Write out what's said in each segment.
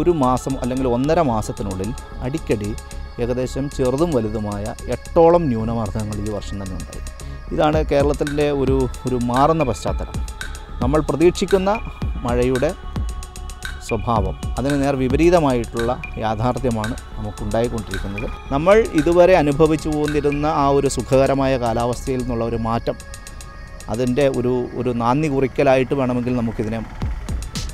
ഒരു മാസം അല്ലെങ്കിൽ ഒന്നര മാസത്തിനുള്ളിൽ അടിക്കടി ഏകദേശം ചെറുതും വലുതുമായ എട്ടോളം ന്യൂനമർദ്ദങ്ങൾ ഈ വർഷം തന്നെ ഉണ്ടായി ഇതാണ് കേരളത്തിൻ്റെ ഒരു ഒരു മാറുന്ന പശ്ചാത്തലം നമ്മൾ പ്രതീക്ഷിക്കുന്ന മഴയുടെ സ്വഭാവം അതിന് നേർ വിപരീതമായിട്ടുള്ള യാഥാർത്ഥ്യമാണ് നമുക്കുണ്ടായിക്കൊണ്ടിരിക്കുന്നത് നമ്മൾ ഇതുവരെ അനുഭവിച്ചു പോന്നിരുന്ന ആ ഒരു സുഖകരമായ കാലാവസ്ഥയിൽ നിന്നുള്ള ഒരു മാറ്റം അതിൻ്റെ ഒരു ഒരു നാന്ദി കുറിക്കലായിട്ട് വേണമെങ്കിൽ നമുക്കിതിനെ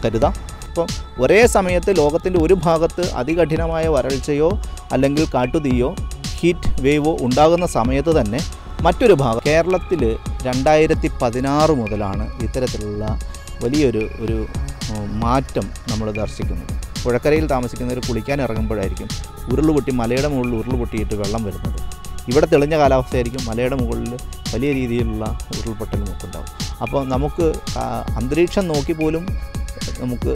കരുതാം അപ്പം ഒരേ സമയത്ത് ലോകത്തിൻ്റെ ഒരു ഭാഗത്ത് അതികഠിനമായ വരൾച്ചയോ അല്ലെങ്കിൽ കാട്ടുതീയോ ഹീറ്റ് വേവോ ഉണ്ടാകുന്ന സമയത്ത് തന്നെ മറ്റൊരു ഭാഗം കേരളത്തിൽ രണ്ടായിരത്തി പതിനാറ് മുതലാണ് ഇത്തരത്തിലുള്ള വലിയൊരു ഒരു മാറ്റം നമ്മൾ ദർശിക്കുന്നത് പുഴക്കരയിൽ താമസിക്കുന്നവർ കുളിക്കാൻ ഇറങ്ങുമ്പോഴായിരിക്കും ഉരുളുപൊട്ടി മലയുടെ മുകളിൽ ഉരുളുപൊട്ടിയിട്ട് വെള്ളം വരുന്നത് ഇവിടെ തെളിഞ്ഞ കാലാവസ്ഥയായിരിക്കും മലയുടെ മുകളിൽ വലിയ രീതിയിലുള്ള ഉരുൾപൊട്ടൽ നമുക്കുണ്ടാവും അപ്പോൾ നമുക്ക് അന്തരീക്ഷം നോക്കി പോലും നമുക്ക്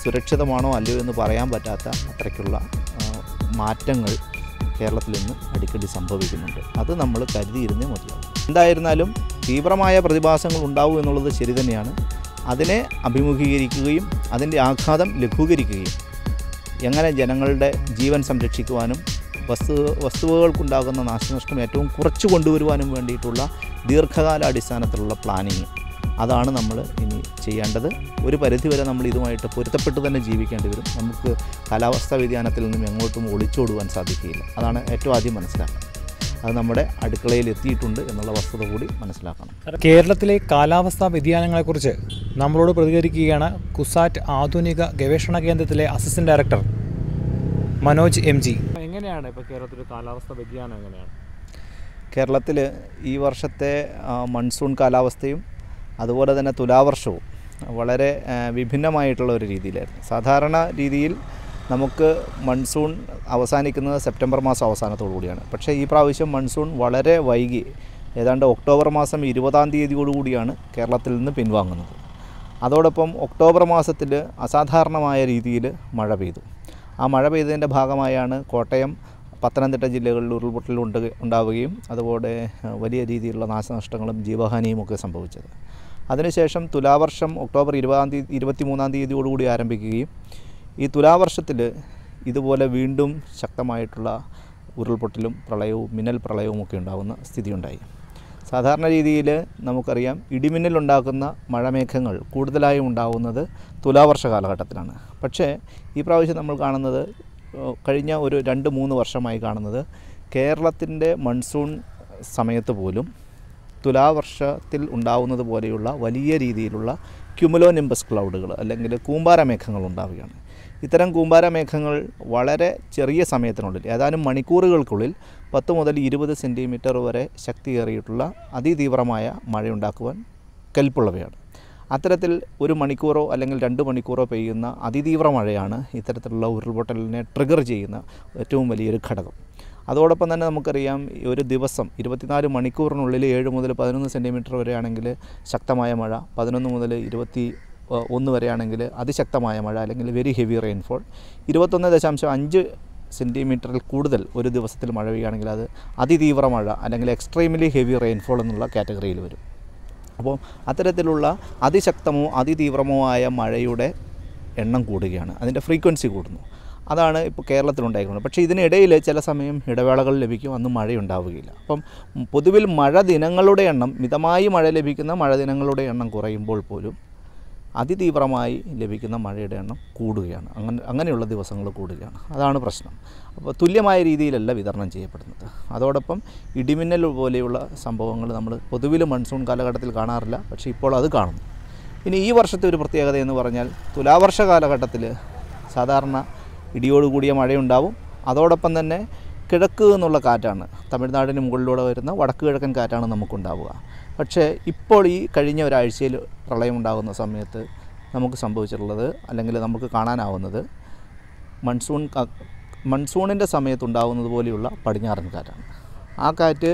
സുരക്ഷിതമാണോ അല്ലയോ എന്ന് പറയാൻ പറ്റാത്ത അത്രയ്ക്കുള്ള മാറ്റങ്ങൾ കേരളത്തിൽ നിന്ന് അടിക്കടി സംഭവിക്കുന്നുണ്ട് അത് നമ്മൾ കരുതിയിരുന്നേ മതിയാവും എന്തായിരുന്നാലും തീവ്രമായ പ്രതിഭാസങ്ങൾ ഉണ്ടാവും എന്നുള്ളത് ശരി തന്നെയാണ് അതിനെ അഭിമുഖീകരിക്കുകയും അതിൻ്റെ ആഘാതം ലഘൂകരിക്കുകയും എങ്ങനെ ജനങ്ങളുടെ ജീവൻ സംരക്ഷിക്കുവാനും വസ്തു വസ്തുവകൾക്കുണ്ടാകുന്ന നാശനഷ്ടം ഏറ്റവും കുറച്ച് കൊണ്ടുവരുവാനും വേണ്ടിയിട്ടുള്ള ദീർഘകാലാടിസ്ഥാനത്തിലുള്ള പ്ലാനിങ് അതാണ് നമ്മൾ ഇനി ചെയ്യേണ്ടത് ഒരു പരിധിവരെ നമ്മൾ ഇതുമായിട്ട് പൊരുത്തപ്പെട്ട് തന്നെ ജീവിക്കേണ്ടി വരും നമുക്ക് കാലാവസ്ഥാ വ്യതിയാനത്തിൽ നിന്നും എങ്ങോട്ടും ഒളിച്ചോടുവാൻ സാധിക്കുകയില്ല അതാണ് ഏറ്റവും ആദ്യം മനസ്സിലാക്കുന്നത് അത് നമ്മുടെ അടുക്കളയിൽ എത്തിയിട്ടുണ്ട് എന്നുള്ള വസ്തുത കൂടി മനസ്സിലാക്കണം കേരളത്തിലെ കാലാവസ്ഥാ വ്യതിയാനങ്ങളെക്കുറിച്ച് നമ്മളോട് പ്രതികരിക്കുകയാണ് കുസാറ്റ് ആധുനിക ഗവേഷണ കേന്ദ്രത്തിലെ assistant director Manoj M G എങ്ങനെയാണ് ഇപ്പോൾ കേരളത്തിലെ കാലാവസ്ഥ വ്യതിയാനം എങ്ങനെയാണ് കേരളത്തിൽ ഈ വർഷത്തെ മൺസൂൺ കാലാവസ്ഥയും അതുപോലെ തന്നെ തുലാവർഷവും വളരെ വിഭിന്നമായിട്ടുള്ള ഒരു രീതിയിലായിരുന്നു സാധാരണ രീതിയിൽ നമുക്ക് മൺസൂൺ അവസാനിക്കുന്നത് സെപ്റ്റംബർ മാസം അവസാനത്തോടു കൂടിയാണ് പക്ഷേ ഈ പ്രാവശ്യം മൺസൂൺ വളരെ വൈകി ഏതാണ്ട് ഒക്ടോബർ മാസം ഇരുപതാം കൂടിയാണ് കേരളത്തിൽ നിന്ന് പിൻവാങ്ങുന്നത് അതോടൊപ്പം ഒക്ടോബർ മാസത്തിൽ അസാധാരണമായ രീതിയിൽ മഴ പെയ്തു ആ മഴ പെയ്തതിൻ്റെ ഭാഗമായാണ് കോട്ടയം പത്തനംതിട്ട ജില്ലകളിൽ ഉരുൾപൊട്ടൽ ഉണ്ടാവുകയും അതുപോലെ വലിയ രീതിയിലുള്ള നാശനഷ്ടങ്ങളും ജീവഹാനിയും ഒക്കെ സംഭവിച്ചത് അതിനുശേഷം തുലാവർഷം ഒക്ടോബർ ഇരുപതാം തീയതി ഇരുപത്തി മൂന്നാം തീയതിയോടുകൂടി ആരംഭിക്കുകയും ഈ തുലാവർഷത്തിൽ ഇതുപോലെ വീണ്ടും ശക്തമായിട്ടുള്ള ഉരുൾപൊട്ടലും പ്രളയവും മിന്നൽ പ്രളയവും ഒക്കെ ഉണ്ടാകുന്ന സ്ഥിതിയുണ്ടായി സാധാരണ രീതിയിൽ നമുക്കറിയാം ഇടിമിന്നലുണ്ടാക്കുന്ന മഴമേഘങ്ങൾ കൂടുതലായും ഉണ്ടാകുന്നത് തുലാവർഷ കാലഘട്ടത്തിലാണ് പക്ഷേ ഈ പ്രാവശ്യം നമ്മൾ കാണുന്നത് കഴിഞ്ഞ ഒരു രണ്ട് മൂന്ന് വർഷമായി കാണുന്നത് കേരളത്തിൻ്റെ മൺസൂൺ സമയത്ത് പോലും തുലാവർഷത്തിൽ ഉണ്ടാവുന്നത് പോലെയുള്ള വലിയ രീതിയിലുള്ള ക്യുമുലോനിംബസ് ക്ലൗഡുകൾ അല്ലെങ്കിൽ കൂമ്പാരമേഘങ്ങൾ ഉണ്ടാവുകയാണ് ഇത്തരം കൂമ്പാരമേഘങ്ങൾ വളരെ ചെറിയ സമയത്തിനുള്ളിൽ ഏതാനും മണിക്കൂറുകൾക്കുള്ളിൽ പത്ത് മുതൽ ഇരുപത് സെൻറ്റിമീറ്റർ വരെ ശക്തിയേറിയിട്ടുള്ള അതിതീവ്രമായ മഴയുണ്ടാക്കുവാൻ കെൽപ്പുള്ളവയാണ് അത്തരത്തിൽ ഒരു മണിക്കൂറോ അല്ലെങ്കിൽ രണ്ട് മണിക്കൂറോ പെയ്യുന്ന അതിതീവ്ര മഴയാണ് ഇത്തരത്തിലുള്ള ഉരുൾപൊട്ടലിനെ ട്രിഗർ ചെയ്യുന്ന ഏറ്റവും വലിയൊരു ഘടകം അതോടൊപ്പം തന്നെ നമുക്കറിയാം ഒരു ദിവസം ഇരുപത്തിനാല് മണിക്കൂറിനുള്ളിൽ ഏഴ് മുതൽ പതിനൊന്ന് സെൻറ്റിമീറ്റർ വരെയാണെങ്കിൽ ശക്തമായ മഴ പതിനൊന്ന് മുതൽ ഇരുപത്തി ഒന്ന് വരെയാണെങ്കിൽ അതിശക്തമായ മഴ അല്ലെങ്കിൽ വെരി ഹെവി റെയിൻഫോൾ ഇരുപത്തൊന്ന് ദശാംശം അഞ്ച് സെൻറ്റിമീറ്ററിൽ കൂടുതൽ ഒരു ദിവസത്തിൽ മഴ പെയ്യുകയാണെങ്കിൽ അത് അതിതീവ്ര മഴ അല്ലെങ്കിൽ എക്സ്ട്രീംലി ഹെവി റെയിൻഫോൾ എന്നുള്ള കാറ്റഗറിയിൽ വരും അപ്പോൾ അത്തരത്തിലുള്ള അതിശക്തമോ അതിതീവ്രമോ ആയ മഴയുടെ എണ്ണം കൂടുകയാണ് അതിൻ്റെ ഫ്രീക്വൻസി കൂടുന്നു അതാണ് ഇപ്പോൾ കേരളത്തിലുണ്ടായിരിക്കുന്നത് പക്ഷേ ഇതിനിടയിൽ ചില സമയം ഇടവേളകൾ ലഭിക്കും അന്ന് മഴയുണ്ടാവുകയില്ല അപ്പം പൊതുവിൽ മഴ ദിനങ്ങളുടെ എണ്ണം മിതമായി മഴ ലഭിക്കുന്ന മഴ ദിനങ്ങളുടെ എണ്ണം കുറയുമ്പോൾ പോലും അതിതീവ്രമായി ലഭിക്കുന്ന മഴയുടെ എണ്ണം കൂടുകയാണ് അങ്ങനെ അങ്ങനെയുള്ള ദിവസങ്ങൾ കൂടുകയാണ് അതാണ് പ്രശ്നം അപ്പോൾ തുല്യമായ രീതിയിലല്ല വിതരണം ചെയ്യപ്പെടുന്നത് അതോടൊപ്പം ഇടിമിന്നൽ പോലെയുള്ള സംഭവങ്ങൾ നമ്മൾ പൊതുവിൽ മൺസൂൺ കാലഘട്ടത്തിൽ കാണാറില്ല പക്ഷേ ഇപ്പോൾ അത് കാണുന്നു ഇനി ഈ വർഷത്തെ ഒരു പ്രത്യേകത എന്ന് പറഞ്ഞാൽ തുലാവർഷ കാലഘട്ടത്തിൽ സാധാരണ ഇടിയോടുകൂടിയ മഴയുണ്ടാവും അതോടൊപ്പം തന്നെ കിഴക്ക് എന്നുള്ള കാറ്റാണ് തമിഴ്നാടിന് മുകളിലൂടെ വരുന്ന വടക്ക് കിഴക്കൻ കാറ്റാണ് നമുക്കുണ്ടാവുക പക്ഷേ ഇപ്പോൾ ഈ കഴിഞ്ഞ ഒരാഴ്ചയിൽ പ്രളയമുണ്ടാകുന്ന സമയത്ത് നമുക്ക് സംഭവിച്ചിട്ടുള്ളത് അല്ലെങ്കിൽ നമുക്ക് കാണാനാവുന്നത് മൺസൂൺ മൺസൂണിൻ്റെ സമയത്തുണ്ടാകുന്നത് പോലെയുള്ള പടിഞ്ഞാറൻ കാറ്റാണ് ആ കാറ്റ്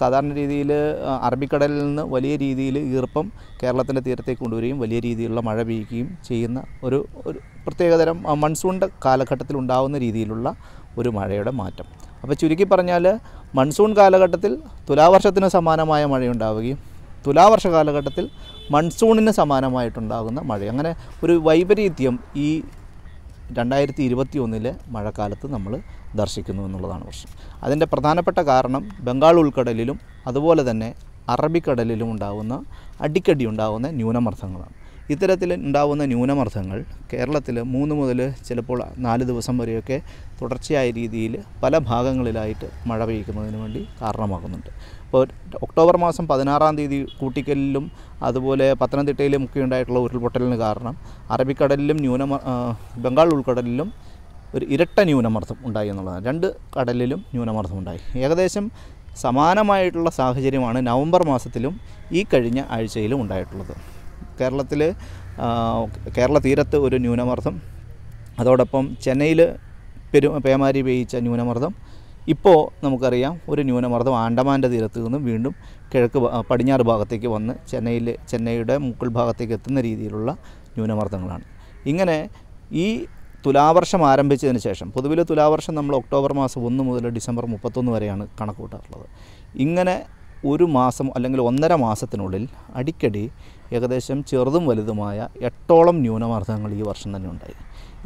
സാധാരണ രീതിയിൽ അറബിക്കടലിൽ നിന്ന് വലിയ രീതിയിൽ ഈർപ്പം കേരളത്തിൻ്റെ തീരത്തേക്ക് കൊണ്ടുവരികയും വലിയ രീതിയിലുള്ള മഴ പെയ്യുകയും ചെയ്യുന്ന ഒരു ഒരു പ്രത്യേകതരം മൺസൂണിൻ്റെ കാലഘട്ടത്തിൽ ഉണ്ടാകുന്ന രീതിയിലുള്ള ഒരു മഴയുടെ മാറ്റം അപ്പോൾ ചുരുക്കി പറഞ്ഞാൽ മൺസൂൺ കാലഘട്ടത്തിൽ തുലാവർഷത്തിന് സമാനമായ മഴയുണ്ടാവുകയും തുലാവർഷ കാലഘട്ടത്തിൽ മൺസൂണിന് സമാനമായിട്ടുണ്ടാകുന്ന മഴ അങ്ങനെ ഒരു വൈപരീത്യം ഈ രണ്ടായിരത്തി ഇരുപത്തി ഒന്നിലെ മഴക്കാലത്ത് നമ്മൾ ദർശിക്കുന്നു എന്നുള്ളതാണ് പ്രശ്നം അതിൻ്റെ പ്രധാനപ്പെട്ട കാരണം ബംഗാൾ ഉൾക്കടലിലും അതുപോലെ തന്നെ അറബിക്കടലിലും ഉണ്ടാകുന്ന അടിക്കടി ഉണ്ടാകുന്ന ന്യൂനമർദ്ദങ്ങളാണ് ഇത്തരത്തിൽ ഉണ്ടാകുന്ന ന്യൂനമർദ്ദങ്ങൾ കേരളത്തിൽ മൂന്ന് മുതൽ ചിലപ്പോൾ നാല് ദിവസം വരെയൊക്കെ തുടർച്ചയായ രീതിയിൽ പല ഭാഗങ്ങളിലായിട്ട് മഴ പെയ്യുന്നതിന് വേണ്ടി കാരണമാകുന്നുണ്ട് ഇപ്പോൾ ഒക്ടോബർ മാസം പതിനാറാം തീയതി കൂട്ടിക്കലിലും അതുപോലെ പത്തനംതിട്ടയിലും ഒക്കെ ഉണ്ടായിട്ടുള്ള ഉരുൾപൊട്ടലിന് കാരണം അറബിക്കടലിലും ന്യൂനമ ബംഗാൾ ഉൾക്കടലിലും ഒരു ഇരട്ട ന്യൂനമർദ്ദം ഉണ്ടായി എന്നുള്ളതാണ് രണ്ട് കടലിലും ന്യൂനമർദ്ദം ഉണ്ടായി ഏകദേശം സമാനമായിട്ടുള്ള സാഹചര്യമാണ് നവംബർ മാസത്തിലും ഈ കഴിഞ്ഞ ആഴ്ചയിലും ഉണ്ടായിട്ടുള്ളത് കേരളത്തിൽ കേരള തീരത്ത് ഒരു ന്യൂനമർദ്ദം അതോടൊപ്പം ചെന്നൈയിൽ പെരു പേമാരി പെയ്യിച്ച ന്യൂനമർദ്ദം ഇപ്പോൾ നമുക്കറിയാം ഒരു ന്യൂനമർദ്ദം ആൻഡമാൻ്റെ തീരത്ത് നിന്നും വീണ്ടും കിഴക്ക് പടിഞ്ഞാറ് ഭാഗത്തേക്ക് വന്ന് ചെന്നൈയിൽ ചെന്നൈയുടെ മുക്കൾ ഭാഗത്തേക്ക് എത്തുന്ന രീതിയിലുള്ള ന്യൂനമർദ്ദങ്ങളാണ് ഇങ്ങനെ ഈ തുലാവർഷം ആരംഭിച്ചതിന് ശേഷം പൊതുവിൽ തുലാവർഷം നമ്മൾ ഒക്ടോബർ മാസം ഒന്ന് മുതൽ ഡിസംബർ മുപ്പത്തൊന്ന് വരെയാണ് കണക്ക് ഇങ്ങനെ ഒരു മാസം അല്ലെങ്കിൽ ഒന്നര മാസത്തിനുള്ളിൽ അടിക്കടി ഏകദേശം ചെറുതും വലുതുമായ എട്ടോളം ന്യൂനമർദ്ദങ്ങൾ ഈ വർഷം തന്നെ ഉണ്ടായി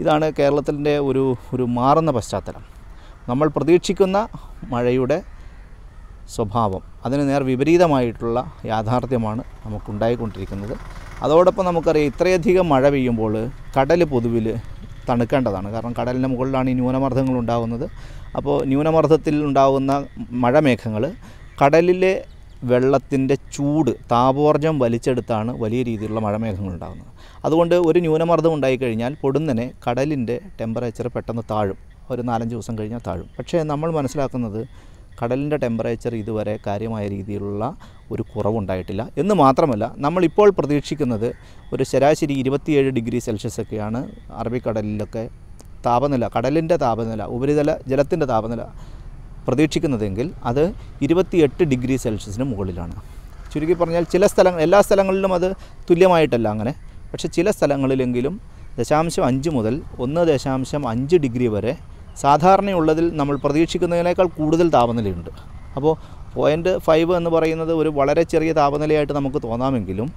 ഇതാണ് കേരളത്തിൻ്റെ ഒരു ഒരു മാറുന്ന പശ്ചാത്തലം നമ്മൾ പ്രതീക്ഷിക്കുന്ന മഴയുടെ സ്വഭാവം അതിന് നേർ വിപരീതമായിട്ടുള്ള യാഥാർത്ഥ്യമാണ് നമുക്കുണ്ടായിക്കൊണ്ടിരിക്കുന്നത് അതോടൊപ്പം നമുക്കറിയാം ഇത്രയധികം മഴ പെയ്യുമ്പോൾ കടൽ പൊതുവിൽ തണുക്കേണ്ടതാണ് കാരണം കടലിൻ്റെ മുകളിലാണ് ഈ ന്യൂനമർദ്ദങ്ങൾ ഉണ്ടാകുന്നത് അപ്പോൾ ന്യൂനമർദ്ദത്തിൽ ഉണ്ടാകുന്ന മഴമേഘങ്ങൾ കടലിലെ വെള്ളത്തിൻ്റെ ചൂട് താപോർജ്ജം വലിച്ചെടുത്താണ് വലിയ രീതിയിലുള്ള മഴമേഘങ്ങൾ ഉണ്ടാകുന്നത് അതുകൊണ്ട് ഒരു ന്യൂനമർദ്ദം ഉണ്ടായിക്കഴിഞ്ഞാൽ പൊടുന്നനെ കടലിൻ്റെ ടെമ്പറേച്ചർ പെട്ടെന്ന് താഴും ഒരു നാലഞ്ച് ദിവസം കഴിഞ്ഞാൽ താഴും പക്ഷേ നമ്മൾ മനസ്സിലാക്കുന്നത് കടലിൻ്റെ ടെമ്പറേച്ചർ ഇതുവരെ കാര്യമായ രീതിയിലുള്ള ഒരു കുറവുണ്ടായിട്ടില്ല എന്ന് മാത്രമല്ല നമ്മളിപ്പോൾ പ്രതീക്ഷിക്കുന്നത് ഒരു ശരാശരി ഇരുപത്തിയേഴ് ഡിഗ്രി സെൽഷ്യസ് ഒക്കെയാണ് അറബിക്കടലിലൊക്കെ താപനില കടലിൻ്റെ താപനില ഉപരിതല ജലത്തിൻ്റെ താപനില പ്രതീക്ഷിക്കുന്നതെങ്കിൽ അത് ഇരുപത്തിയെട്ട് ഡിഗ്രി സെൽഷ്യസിന് മുകളിലാണ് ചുരുക്കി പറഞ്ഞാൽ ചില സ്ഥലങ്ങൾ എല്ലാ സ്ഥലങ്ങളിലും അത് തുല്യമായിട്ടല്ല അങ്ങനെ പക്ഷേ ചില സ്ഥലങ്ങളിലെങ്കിലും ദശാംശം അഞ്ച് മുതൽ ഒന്ന് ദശാംശം അഞ്ച് ഡിഗ്രി വരെ സാധാരണയുള്ളതിൽ നമ്മൾ പ്രതീക്ഷിക്കുന്നതിനേക്കാൾ കൂടുതൽ താപനിലയുണ്ട് അപ്പോൾ പോയിൻറ്റ് ഫൈവ് എന്ന് പറയുന്നത് ഒരു വളരെ ചെറിയ താപനിലയായിട്ട് നമുക്ക് തോന്നാമെങ്കിലും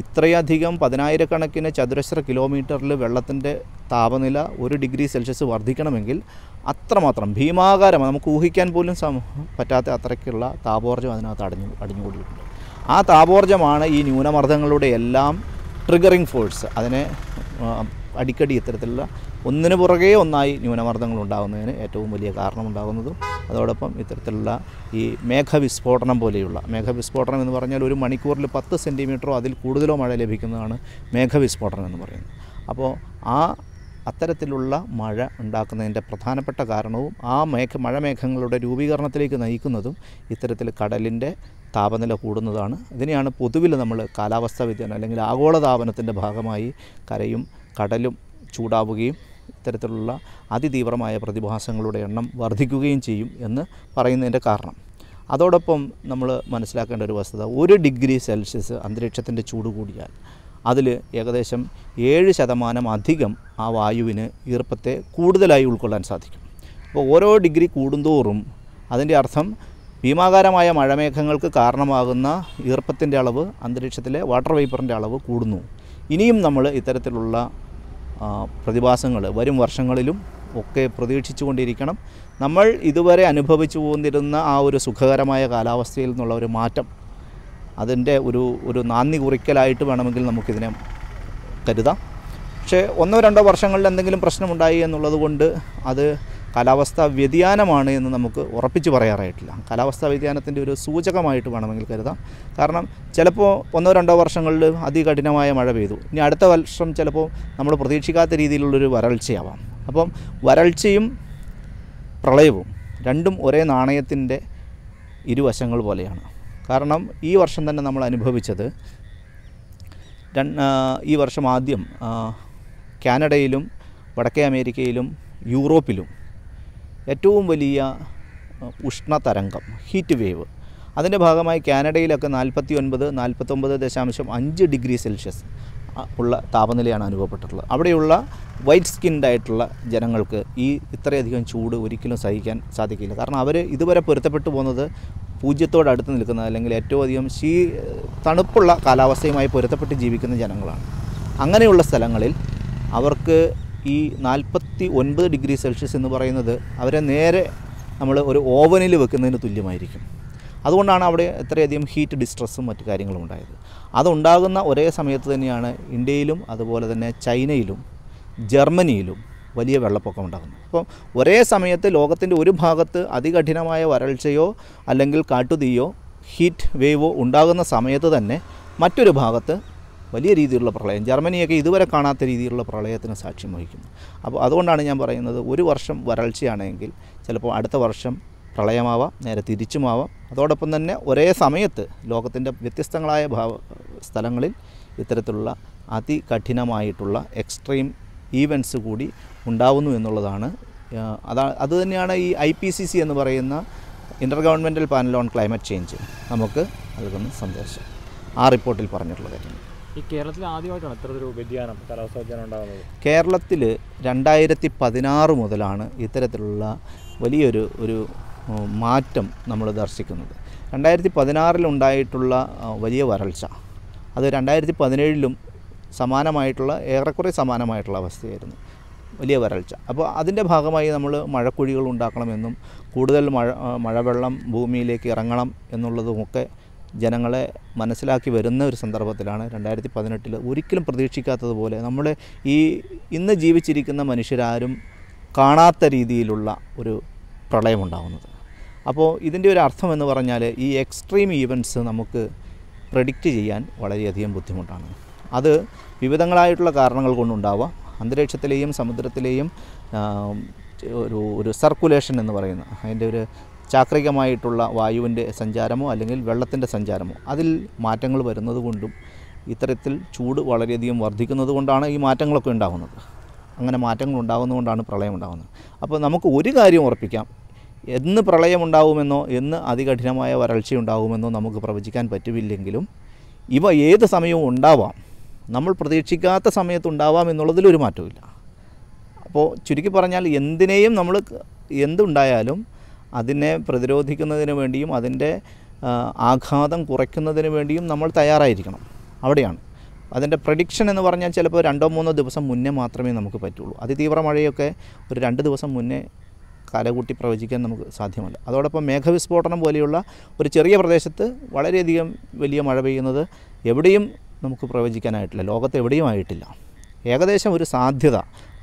ഇത്രയധികം പതിനായിരക്കണക്കിന് ചതുരശ്ര കിലോമീറ്ററിൽ വെള്ളത്തിൻ്റെ താപനില ഒരു ഡിഗ്രി സെൽഷ്യസ് വർദ്ധിക്കണമെങ്കിൽ അത്രമാത്രം ഭീമാകാരം നമുക്ക് ഊഹിക്കാൻ പോലും പറ്റാത്ത അത്രയ്ക്കുള്ള താപോർജ്ജം അതിനകത്ത് അടിഞ്ഞു അടിഞ്ഞുകൂടിയിട്ടുണ്ട് ആ താപോർജ്ജമാണ് ഈ ന്യൂനമർദ്ദങ്ങളുടെ എല്ലാം ട്രിഗറിങ് ഫോഴ്സ് അതിനെ അടിക്കടി ഇത്തരത്തിലുള്ള ഒന്നിനു പുറകെ ഒന്നായി ന്യൂനമർദ്ദങ്ങൾ ഉണ്ടാകുന്നതിന് ഏറ്റവും വലിയ കാരണമുണ്ടാകുന്നതും അതോടൊപ്പം ഇത്തരത്തിലുള്ള ഈ മേഘവിസ്ഫോടനം പോലെയുള്ള മേഘവിസ്ഫോടനം എന്ന് പറഞ്ഞാൽ ഒരു മണിക്കൂറിൽ പത്ത് സെൻറ്റിമീറ്ററോ അതിൽ കൂടുതലോ മഴ ലഭിക്കുന്നതാണ് മേഘവിസ്ഫോടനം എന്ന് പറയുന്നത് അപ്പോൾ ആ അത്തരത്തിലുള്ള മഴ ഉണ്ടാക്കുന്നതിൻ്റെ പ്രധാനപ്പെട്ട കാരണവും ആ മേഘ മഴമേഘങ്ങളുടെ രൂപീകരണത്തിലേക്ക് നയിക്കുന്നതും ഇത്തരത്തിൽ കടലിൻ്റെ താപനില കൂടുന്നതാണ് ഇതിനെയാണ് പൊതുവിൽ നമ്മൾ കാലാവസ്ഥാ വ്യതിയാനം അല്ലെങ്കിൽ ആഗോളതാപനത്തിൻ്റെ ഭാഗമായി കരയും കടലും ചൂടാവുകയും ഇത്തരത്തിലുള്ള അതിതീവ്രമായ പ്രതിഭാസങ്ങളുടെ എണ്ണം വർദ്ധിക്കുകയും ചെയ്യും എന്ന് പറയുന്നതിൻ്റെ കാരണം അതോടൊപ്പം നമ്മൾ മനസ്സിലാക്കേണ്ട ഒരു വസ്തുത ഒരു ഡിഗ്രി സെൽഷ്യസ് അന്തരീക്ഷത്തിൻ്റെ ചൂട് കൂടിയാൽ അതിൽ ഏകദേശം ഏഴ് ശതമാനം അധികം ആ വായുവിന് ഈർപ്പത്തെ കൂടുതലായി ഉൾക്കൊള്ളാൻ സാധിക്കും അപ്പോൾ ഓരോ ഡിഗ്രി കൂടുന്തോറും അതിൻ്റെ അർത്ഥം ഭീമാകാരമായ മഴമേഘങ്ങൾക്ക് കാരണമാകുന്ന ഈർപ്പത്തിൻ്റെ അളവ് അന്തരീക്ഷത്തിലെ വാട്ടർ വേപ്പറിൻ്റെ അളവ് കൂടുന്നു ഇനിയും നമ്മൾ ഇത്തരത്തിലുള്ള പ്രതിഭാസങ്ങൾ വരും വർഷങ്ങളിലും ഒക്കെ പ്രതീക്ഷിച്ചു കൊണ്ടിരിക്കണം നമ്മൾ ഇതുവരെ അനുഭവിച്ചു പോന്നിരുന്ന ആ ഒരു സുഖകരമായ കാലാവസ്ഥയിൽ നിന്നുള്ള ഒരു മാറ്റം അതിൻ്റെ ഒരു ഒരു നാന്ദി കുറിക്കലായിട്ട് വേണമെങ്കിൽ നമുക്കിതിനെ കരുതാം പക്ഷേ ഒന്നോ രണ്ടോ വർഷങ്ങളിൽ എന്തെങ്കിലും പ്രശ്നമുണ്ടായി എന്നുള്ളത് കൊണ്ട് അത് കാലാവസ്ഥാ വ്യതിയാനമാണ് എന്ന് നമുക്ക് ഉറപ്പിച്ച് പറയാറായിട്ടില്ല കാലാവസ്ഥാ വ്യതിയാനത്തിൻ്റെ ഒരു സൂചകമായിട്ട് വേണമെങ്കിൽ കരുതാം കാരണം ചിലപ്പോൾ ഒന്നോ രണ്ടോ വർഷങ്ങളിൽ അതികഠിനമായ മഴ പെയ്തു ഇനി അടുത്ത വർഷം ചിലപ്പോൾ നമ്മൾ പ്രതീക്ഷിക്കാത്ത രീതിയിലുള്ളൊരു വരൾച്ചയാവാം അപ്പം വരൾച്ചയും പ്രളയവും രണ്ടും ഒരേ നാണയത്തിൻ്റെ ഇരുവശങ്ങൾ പോലെയാണ് കാരണം ഈ വർഷം തന്നെ നമ്മൾ അനുഭവിച്ചത് ഈ വർഷം ആദ്യം കാനഡയിലും വടക്കേ അമേരിക്കയിലും യൂറോപ്പിലും ഏറ്റവും വലിയ ഉഷ്ണതരംഗം ഹീറ്റ് വേവ് അതിൻ്റെ ഭാഗമായി കാനഡയിലൊക്കെ നാൽപ്പത്തി ഒൻപത് നാൽപ്പത്തൊമ്പത് ദശാംശം അഞ്ച് ഡിഗ്രി സെൽഷ്യസ് ഉള്ള താപനിലയാണ് അനുഭവപ്പെട്ടിട്ടുള്ളത് അവിടെയുള്ള വൈറ്റ് സ്കിൻഡ് ആയിട്ടുള്ള ജനങ്ങൾക്ക് ഈ ഇത്രയധികം ചൂട് ഒരിക്കലും സഹിക്കാൻ സാധിക്കില്ല കാരണം അവർ ഇതുവരെ പൊരുത്തപ്പെട്ടു പോകുന്നത് പൂജ്യത്തോടടുത്ത് നിൽക്കുന്ന അല്ലെങ്കിൽ ഏറ്റവും അധികം ശീ തണുപ്പുള്ള കാലാവസ്ഥയുമായി പൊരുത്തപ്പെട്ട് ജീവിക്കുന്ന ജനങ്ങളാണ് അങ്ങനെയുള്ള സ്ഥലങ്ങളിൽ അവർക്ക് ഈ നാൽപ്പത്തി ഒൻപത് ഡിഗ്രി സെൽഷ്യസ് എന്ന് പറയുന്നത് അവരെ നേരെ നമ്മൾ ഒരു ഓവനിൽ വെക്കുന്നതിന് തുല്യമായിരിക്കും അതുകൊണ്ടാണ് അവിടെ എത്രയധികം ഹീറ്റ് ഡിസ്ട്രസ്സും മറ്റു കാര്യങ്ങളും ഉണ്ടായത് അതുണ്ടാകുന്ന ഒരേ സമയത്ത് തന്നെയാണ് ഇന്ത്യയിലും അതുപോലെ തന്നെ ചൈനയിലും ജർമ്മനിയിലും വലിയ വെള്ളപ്പൊക്കം ഉണ്ടാകുന്നത് അപ്പം ഒരേ സമയത്ത് ലോകത്തിൻ്റെ ഒരു ഭാഗത്ത് അതികഠിനമായ വരൾച്ചയോ അല്ലെങ്കിൽ കാട്ടുതീയോ ഹീറ്റ് വേവോ ഉണ്ടാകുന്ന സമയത്ത് തന്നെ മറ്റൊരു ഭാഗത്ത് വലിയ രീതിയിലുള്ള പ്രളയം ജർമ്മനിയൊക്കെ ഇതുവരെ കാണാത്ത രീതിയിലുള്ള പ്രളയത്തിന് സാക്ഷ്യം വഹിക്കുന്നു അപ്പോൾ അതുകൊണ്ടാണ് ഞാൻ പറയുന്നത് ഒരു വർഷം വരൾച്ചയാണെങ്കിൽ ചിലപ്പോൾ അടുത്ത വർഷം പ്രളയമാവാം നേരെ തിരിച്ചുമാവാം അതോടൊപ്പം തന്നെ ഒരേ സമയത്ത് ലോകത്തിൻ്റെ വ്യത്യസ്തങ്ങളായ ഭാവ സ്ഥലങ്ങളിൽ ഇത്തരത്തിലുള്ള അതികഠിനമായിട്ടുള്ള എക്സ്ട്രീം ഈവൻസ് കൂടി ഉണ്ടാവുന്നു എന്നുള്ളതാണ് അതാ അതുതന്നെയാണ് ഈ ഐ പി സി സി എന്ന് പറയുന്ന intergovernmental panel on climate change നമുക്ക് നൽകുന്ന സന്ദേശം ആ റിപ്പോർട്ടിൽ പറഞ്ഞിട്ടുള്ള കാര്യങ്ങൾ ഈ കേരളത്തിൽ ആദ്യമായിട്ടാണ് ഇത്തരത്തിലൊരു വ്യതിയാനം കാലാവസ്ഥ വ്യതിയാനം ഉണ്ടാകുന്നത് കേരളത്തിൽ രണ്ടായിരത്തി പതിനാറ് മുതലാണ് ഇത്തരത്തിലുള്ള വലിയൊരു ഒരു മാറ്റം നമ്മൾ ദർശിക്കുന്നത് രണ്ടായിരത്തി പതിനാറിലുണ്ടായിട്ടുള്ള വലിയ വരൾച്ച അത് രണ്ടായിരത്തി പതിനേഴിലും സമാനമായിട്ടുള്ള ഏറെക്കുറെ സമാനമായിട്ടുള്ള അവസ്ഥയായിരുന്നു വലിയ വരൾച്ച അപ്പോൾ അതിൻ്റെ ഭാഗമായി നമ്മൾ മഴക്കുഴികൾ ഉണ്ടാക്കണമെന്നും കൂടുതൽ മഴ മഴവെള്ളം ഭൂമിയിലേക്ക് ഇറങ്ങണം എന്നുള്ളതുമൊക്കെ ജനങ്ങളെ മനസ്സിലാക്കി വരുന്ന ഒരു സന്ദർഭത്തിലാണ് രണ്ടായിരത്തി പതിനെട്ടിൽ ഒരിക്കലും പ്രതീക്ഷിക്കാത്തതുപോലെ നമ്മൾ ഈ ഇന്ന് ജീവിച്ചിരിക്കുന്ന മനുഷ്യരാരും കാണാത്ത രീതിയിലുള്ള ഒരു പ്രളയമുണ്ടാകുന്നത് അപ്പോൾ ഇതിൻ്റെ ഒരു അർത്ഥം എന്ന് പറഞ്ഞാൽ ഈ എക്സ്ട്രീം ഈവൻറ്റ്സ് നമുക്ക് പ്രഡിക്റ്റ് ചെയ്യാൻ വളരെയധികം ബുദ്ധിമുട്ടാണ് അത് വിവിധങ്ങളായിട്ടുള്ള കാരണങ്ങൾ കൊണ്ടുണ്ടാവാം അന്തരീക്ഷത്തിലെയും സമുദ്രത്തിലെയും ഒരു ഒരു സർക്കുലേഷൻ എന്ന് പറയുന്ന അതിൻ്റെ ഒരു ചാക്രികമായിട്ടുള്ള വായുവിൻ്റെ സഞ്ചാരമോ അല്ലെങ്കിൽ വെള്ളത്തിൻ്റെ സഞ്ചാരമോ അതിൽ മാറ്റങ്ങൾ വരുന്നത് കൊണ്ടും ഇത്തരത്തിൽ ചൂട് വളരെയധികം വർദ്ധിക്കുന്നത് കൊണ്ടാണ് ഈ മാറ്റങ്ങളൊക്കെ ഉണ്ടാകുന്നത് അങ്ങനെ മാറ്റങ്ങൾ ഉണ്ടാകുന്നതുകൊണ്ടാണ് പ്രളയം ഉണ്ടാകുന്നത് അപ്പോൾ നമുക്ക് ഒരു കാര്യം ഉറപ്പിക്കാം എന്ന് പ്രളയമുണ്ടാകുമെന്നോ എന്ന് അതികഠിനമായ വരൾച്ച ഉണ്ടാകുമെന്നോ നമുക്ക് പ്രവചിക്കാൻ പറ്റില്ലെങ്കിലും ഇവ ഏത് സമയവും ഉണ്ടാവാം നമ്മൾ പ്രതീക്ഷിക്കാത്ത സമയത്തുണ്ടാവാം എന്നുള്ളതിലൊരു മാറ്റമില്ല അപ്പോൾ ചുരുക്കി പറഞ്ഞാൽ എന്തിനേയും നമ്മൾ എന്തുണ്ടായാലും അതിനെ പ്രതിരോധിക്കുന്നതിന് വേണ്ടിയും അതിൻ്റെ ആഘാതം കുറയ്ക്കുന്നതിന് വേണ്ടിയും നമ്മൾ തയ്യാറായിരിക്കണം അവിടെയാണ് അതിൻ്റെ പ്രഡിക്ഷൻ എന്ന് പറഞ്ഞാൽ ചിലപ്പോൾ രണ്ടോ മൂന്നോ ദിവസം മുന്നേ മാത്രമേ നമുക്ക് പറ്റുള്ളൂ അതിതീവ്ര മഴയൊക്കെ ഒരു രണ്ട് ദിവസം മുന്നേ കാലകൂട്ടി പ്രവചിക്കാൻ നമുക്ക് സാധ്യമല്ല അതോടൊപ്പം മേഘവിസ്ഫോടനം പോലെയുള്ള ഒരു ചെറിയ പ്രദേശത്ത് വളരെയധികം വലിയ മഴ പെയ്യുന്നത് എവിടെയും നമുക്ക് പ്രവചിക്കാനായിട്ടില്ല ലോകത്ത് എവിടെയും ആയിട്ടില്ല ഏകദേശം ഒരു സാധ്യത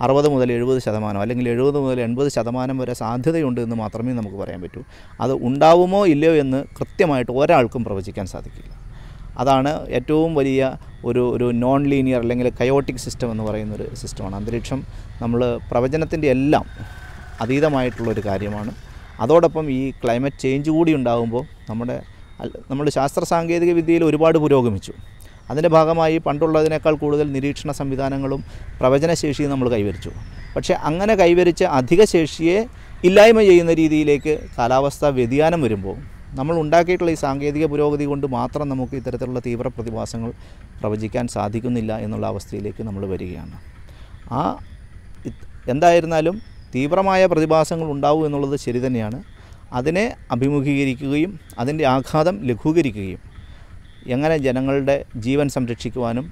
അറുപത് മുതൽ എഴുപത് ശതമാനം അല്ലെങ്കിൽ എഴുപത് മുതൽ എൺപത് ശതമാനം വരെ സാധ്യതയുണ്ട് എന്ന് മാത്രമേ നമുക്ക് പറയാൻ പറ്റൂ അത് ഉണ്ടാവുമോ ഇല്ലയോ എന്ന് കൃത്യമായിട്ട് ഒരാൾക്കും പ്രവചിക്കാൻ സാധിക്കില്ല അതാണ് ഏറ്റവും വലിയ ഒരു ഒരു നോൺ ലീനിയർ അല്ലെങ്കിൽ കയോട്ടിക് സിസ്റ്റം എന്ന് പറയുന്നൊരു സിസ്റ്റമാണ് അന്തരീക്ഷം നമ്മൾ പ്രവചനത്തിൻ്റെ എല്ലാം അതീതമായിട്ടുള്ളൊരു കാര്യമാണ് അതോടൊപ്പം ഈ ക്ലൈമറ്റ് ചേഞ്ച് കൂടി ഉണ്ടാകുമ്പോൾ നമ്മുടെ നമ്മൾ ശാസ്ത്ര സാങ്കേതിക വിദ്യയിൽ ഒരുപാട് പുരോഗമിച്ചു അതിൻ്റെ ഭാഗമായി പണ്ടുള്ളതിനേക്കാൾ കൂടുതൽ നിരീക്ഷണ സംവിധാനങ്ങളും പ്രവചനശേഷിയും നമ്മൾ കൈവരിച്ചു പക്ഷേ അങ്ങനെ കൈവരിച്ച അധിക ശേഷിയെ ഇല്ലായ്മ ചെയ്യുന്ന രീതിയിലേക്ക് കാലാവസ്ഥാ വ്യതിയാനം വരുമ്പോൾ നമ്മൾ ഉണ്ടാക്കിയിട്ടുള്ള ഈ സാങ്കേതിക പുരോഗതി കൊണ്ട് മാത്രം നമുക്ക് ഇത്തരത്തിലുള്ള തീവ്ര പ്രതിഭാസങ്ങൾ പ്രവചിക്കാൻ സാധിക്കുന്നില്ല എന്നുള്ള അവസ്ഥയിലേക്ക് നമ്മൾ വരികയാണ് ആ എന്തായിരുന്നാലും തീവ്രമായ പ്രതിഭാസങ്ങൾ ഉണ്ടാവും എന്നുള്ളത് ശരി തന്നെയാണ് അതിനെ അഭിമുഖീകരിക്കുകയും അതിൻ്റെ ആഘാതം ലഘൂകരിക്കുകയും എങ്ങനെ ജനങ്ങളുടെ ജീവൻ സംരക്ഷിക്കുവാനും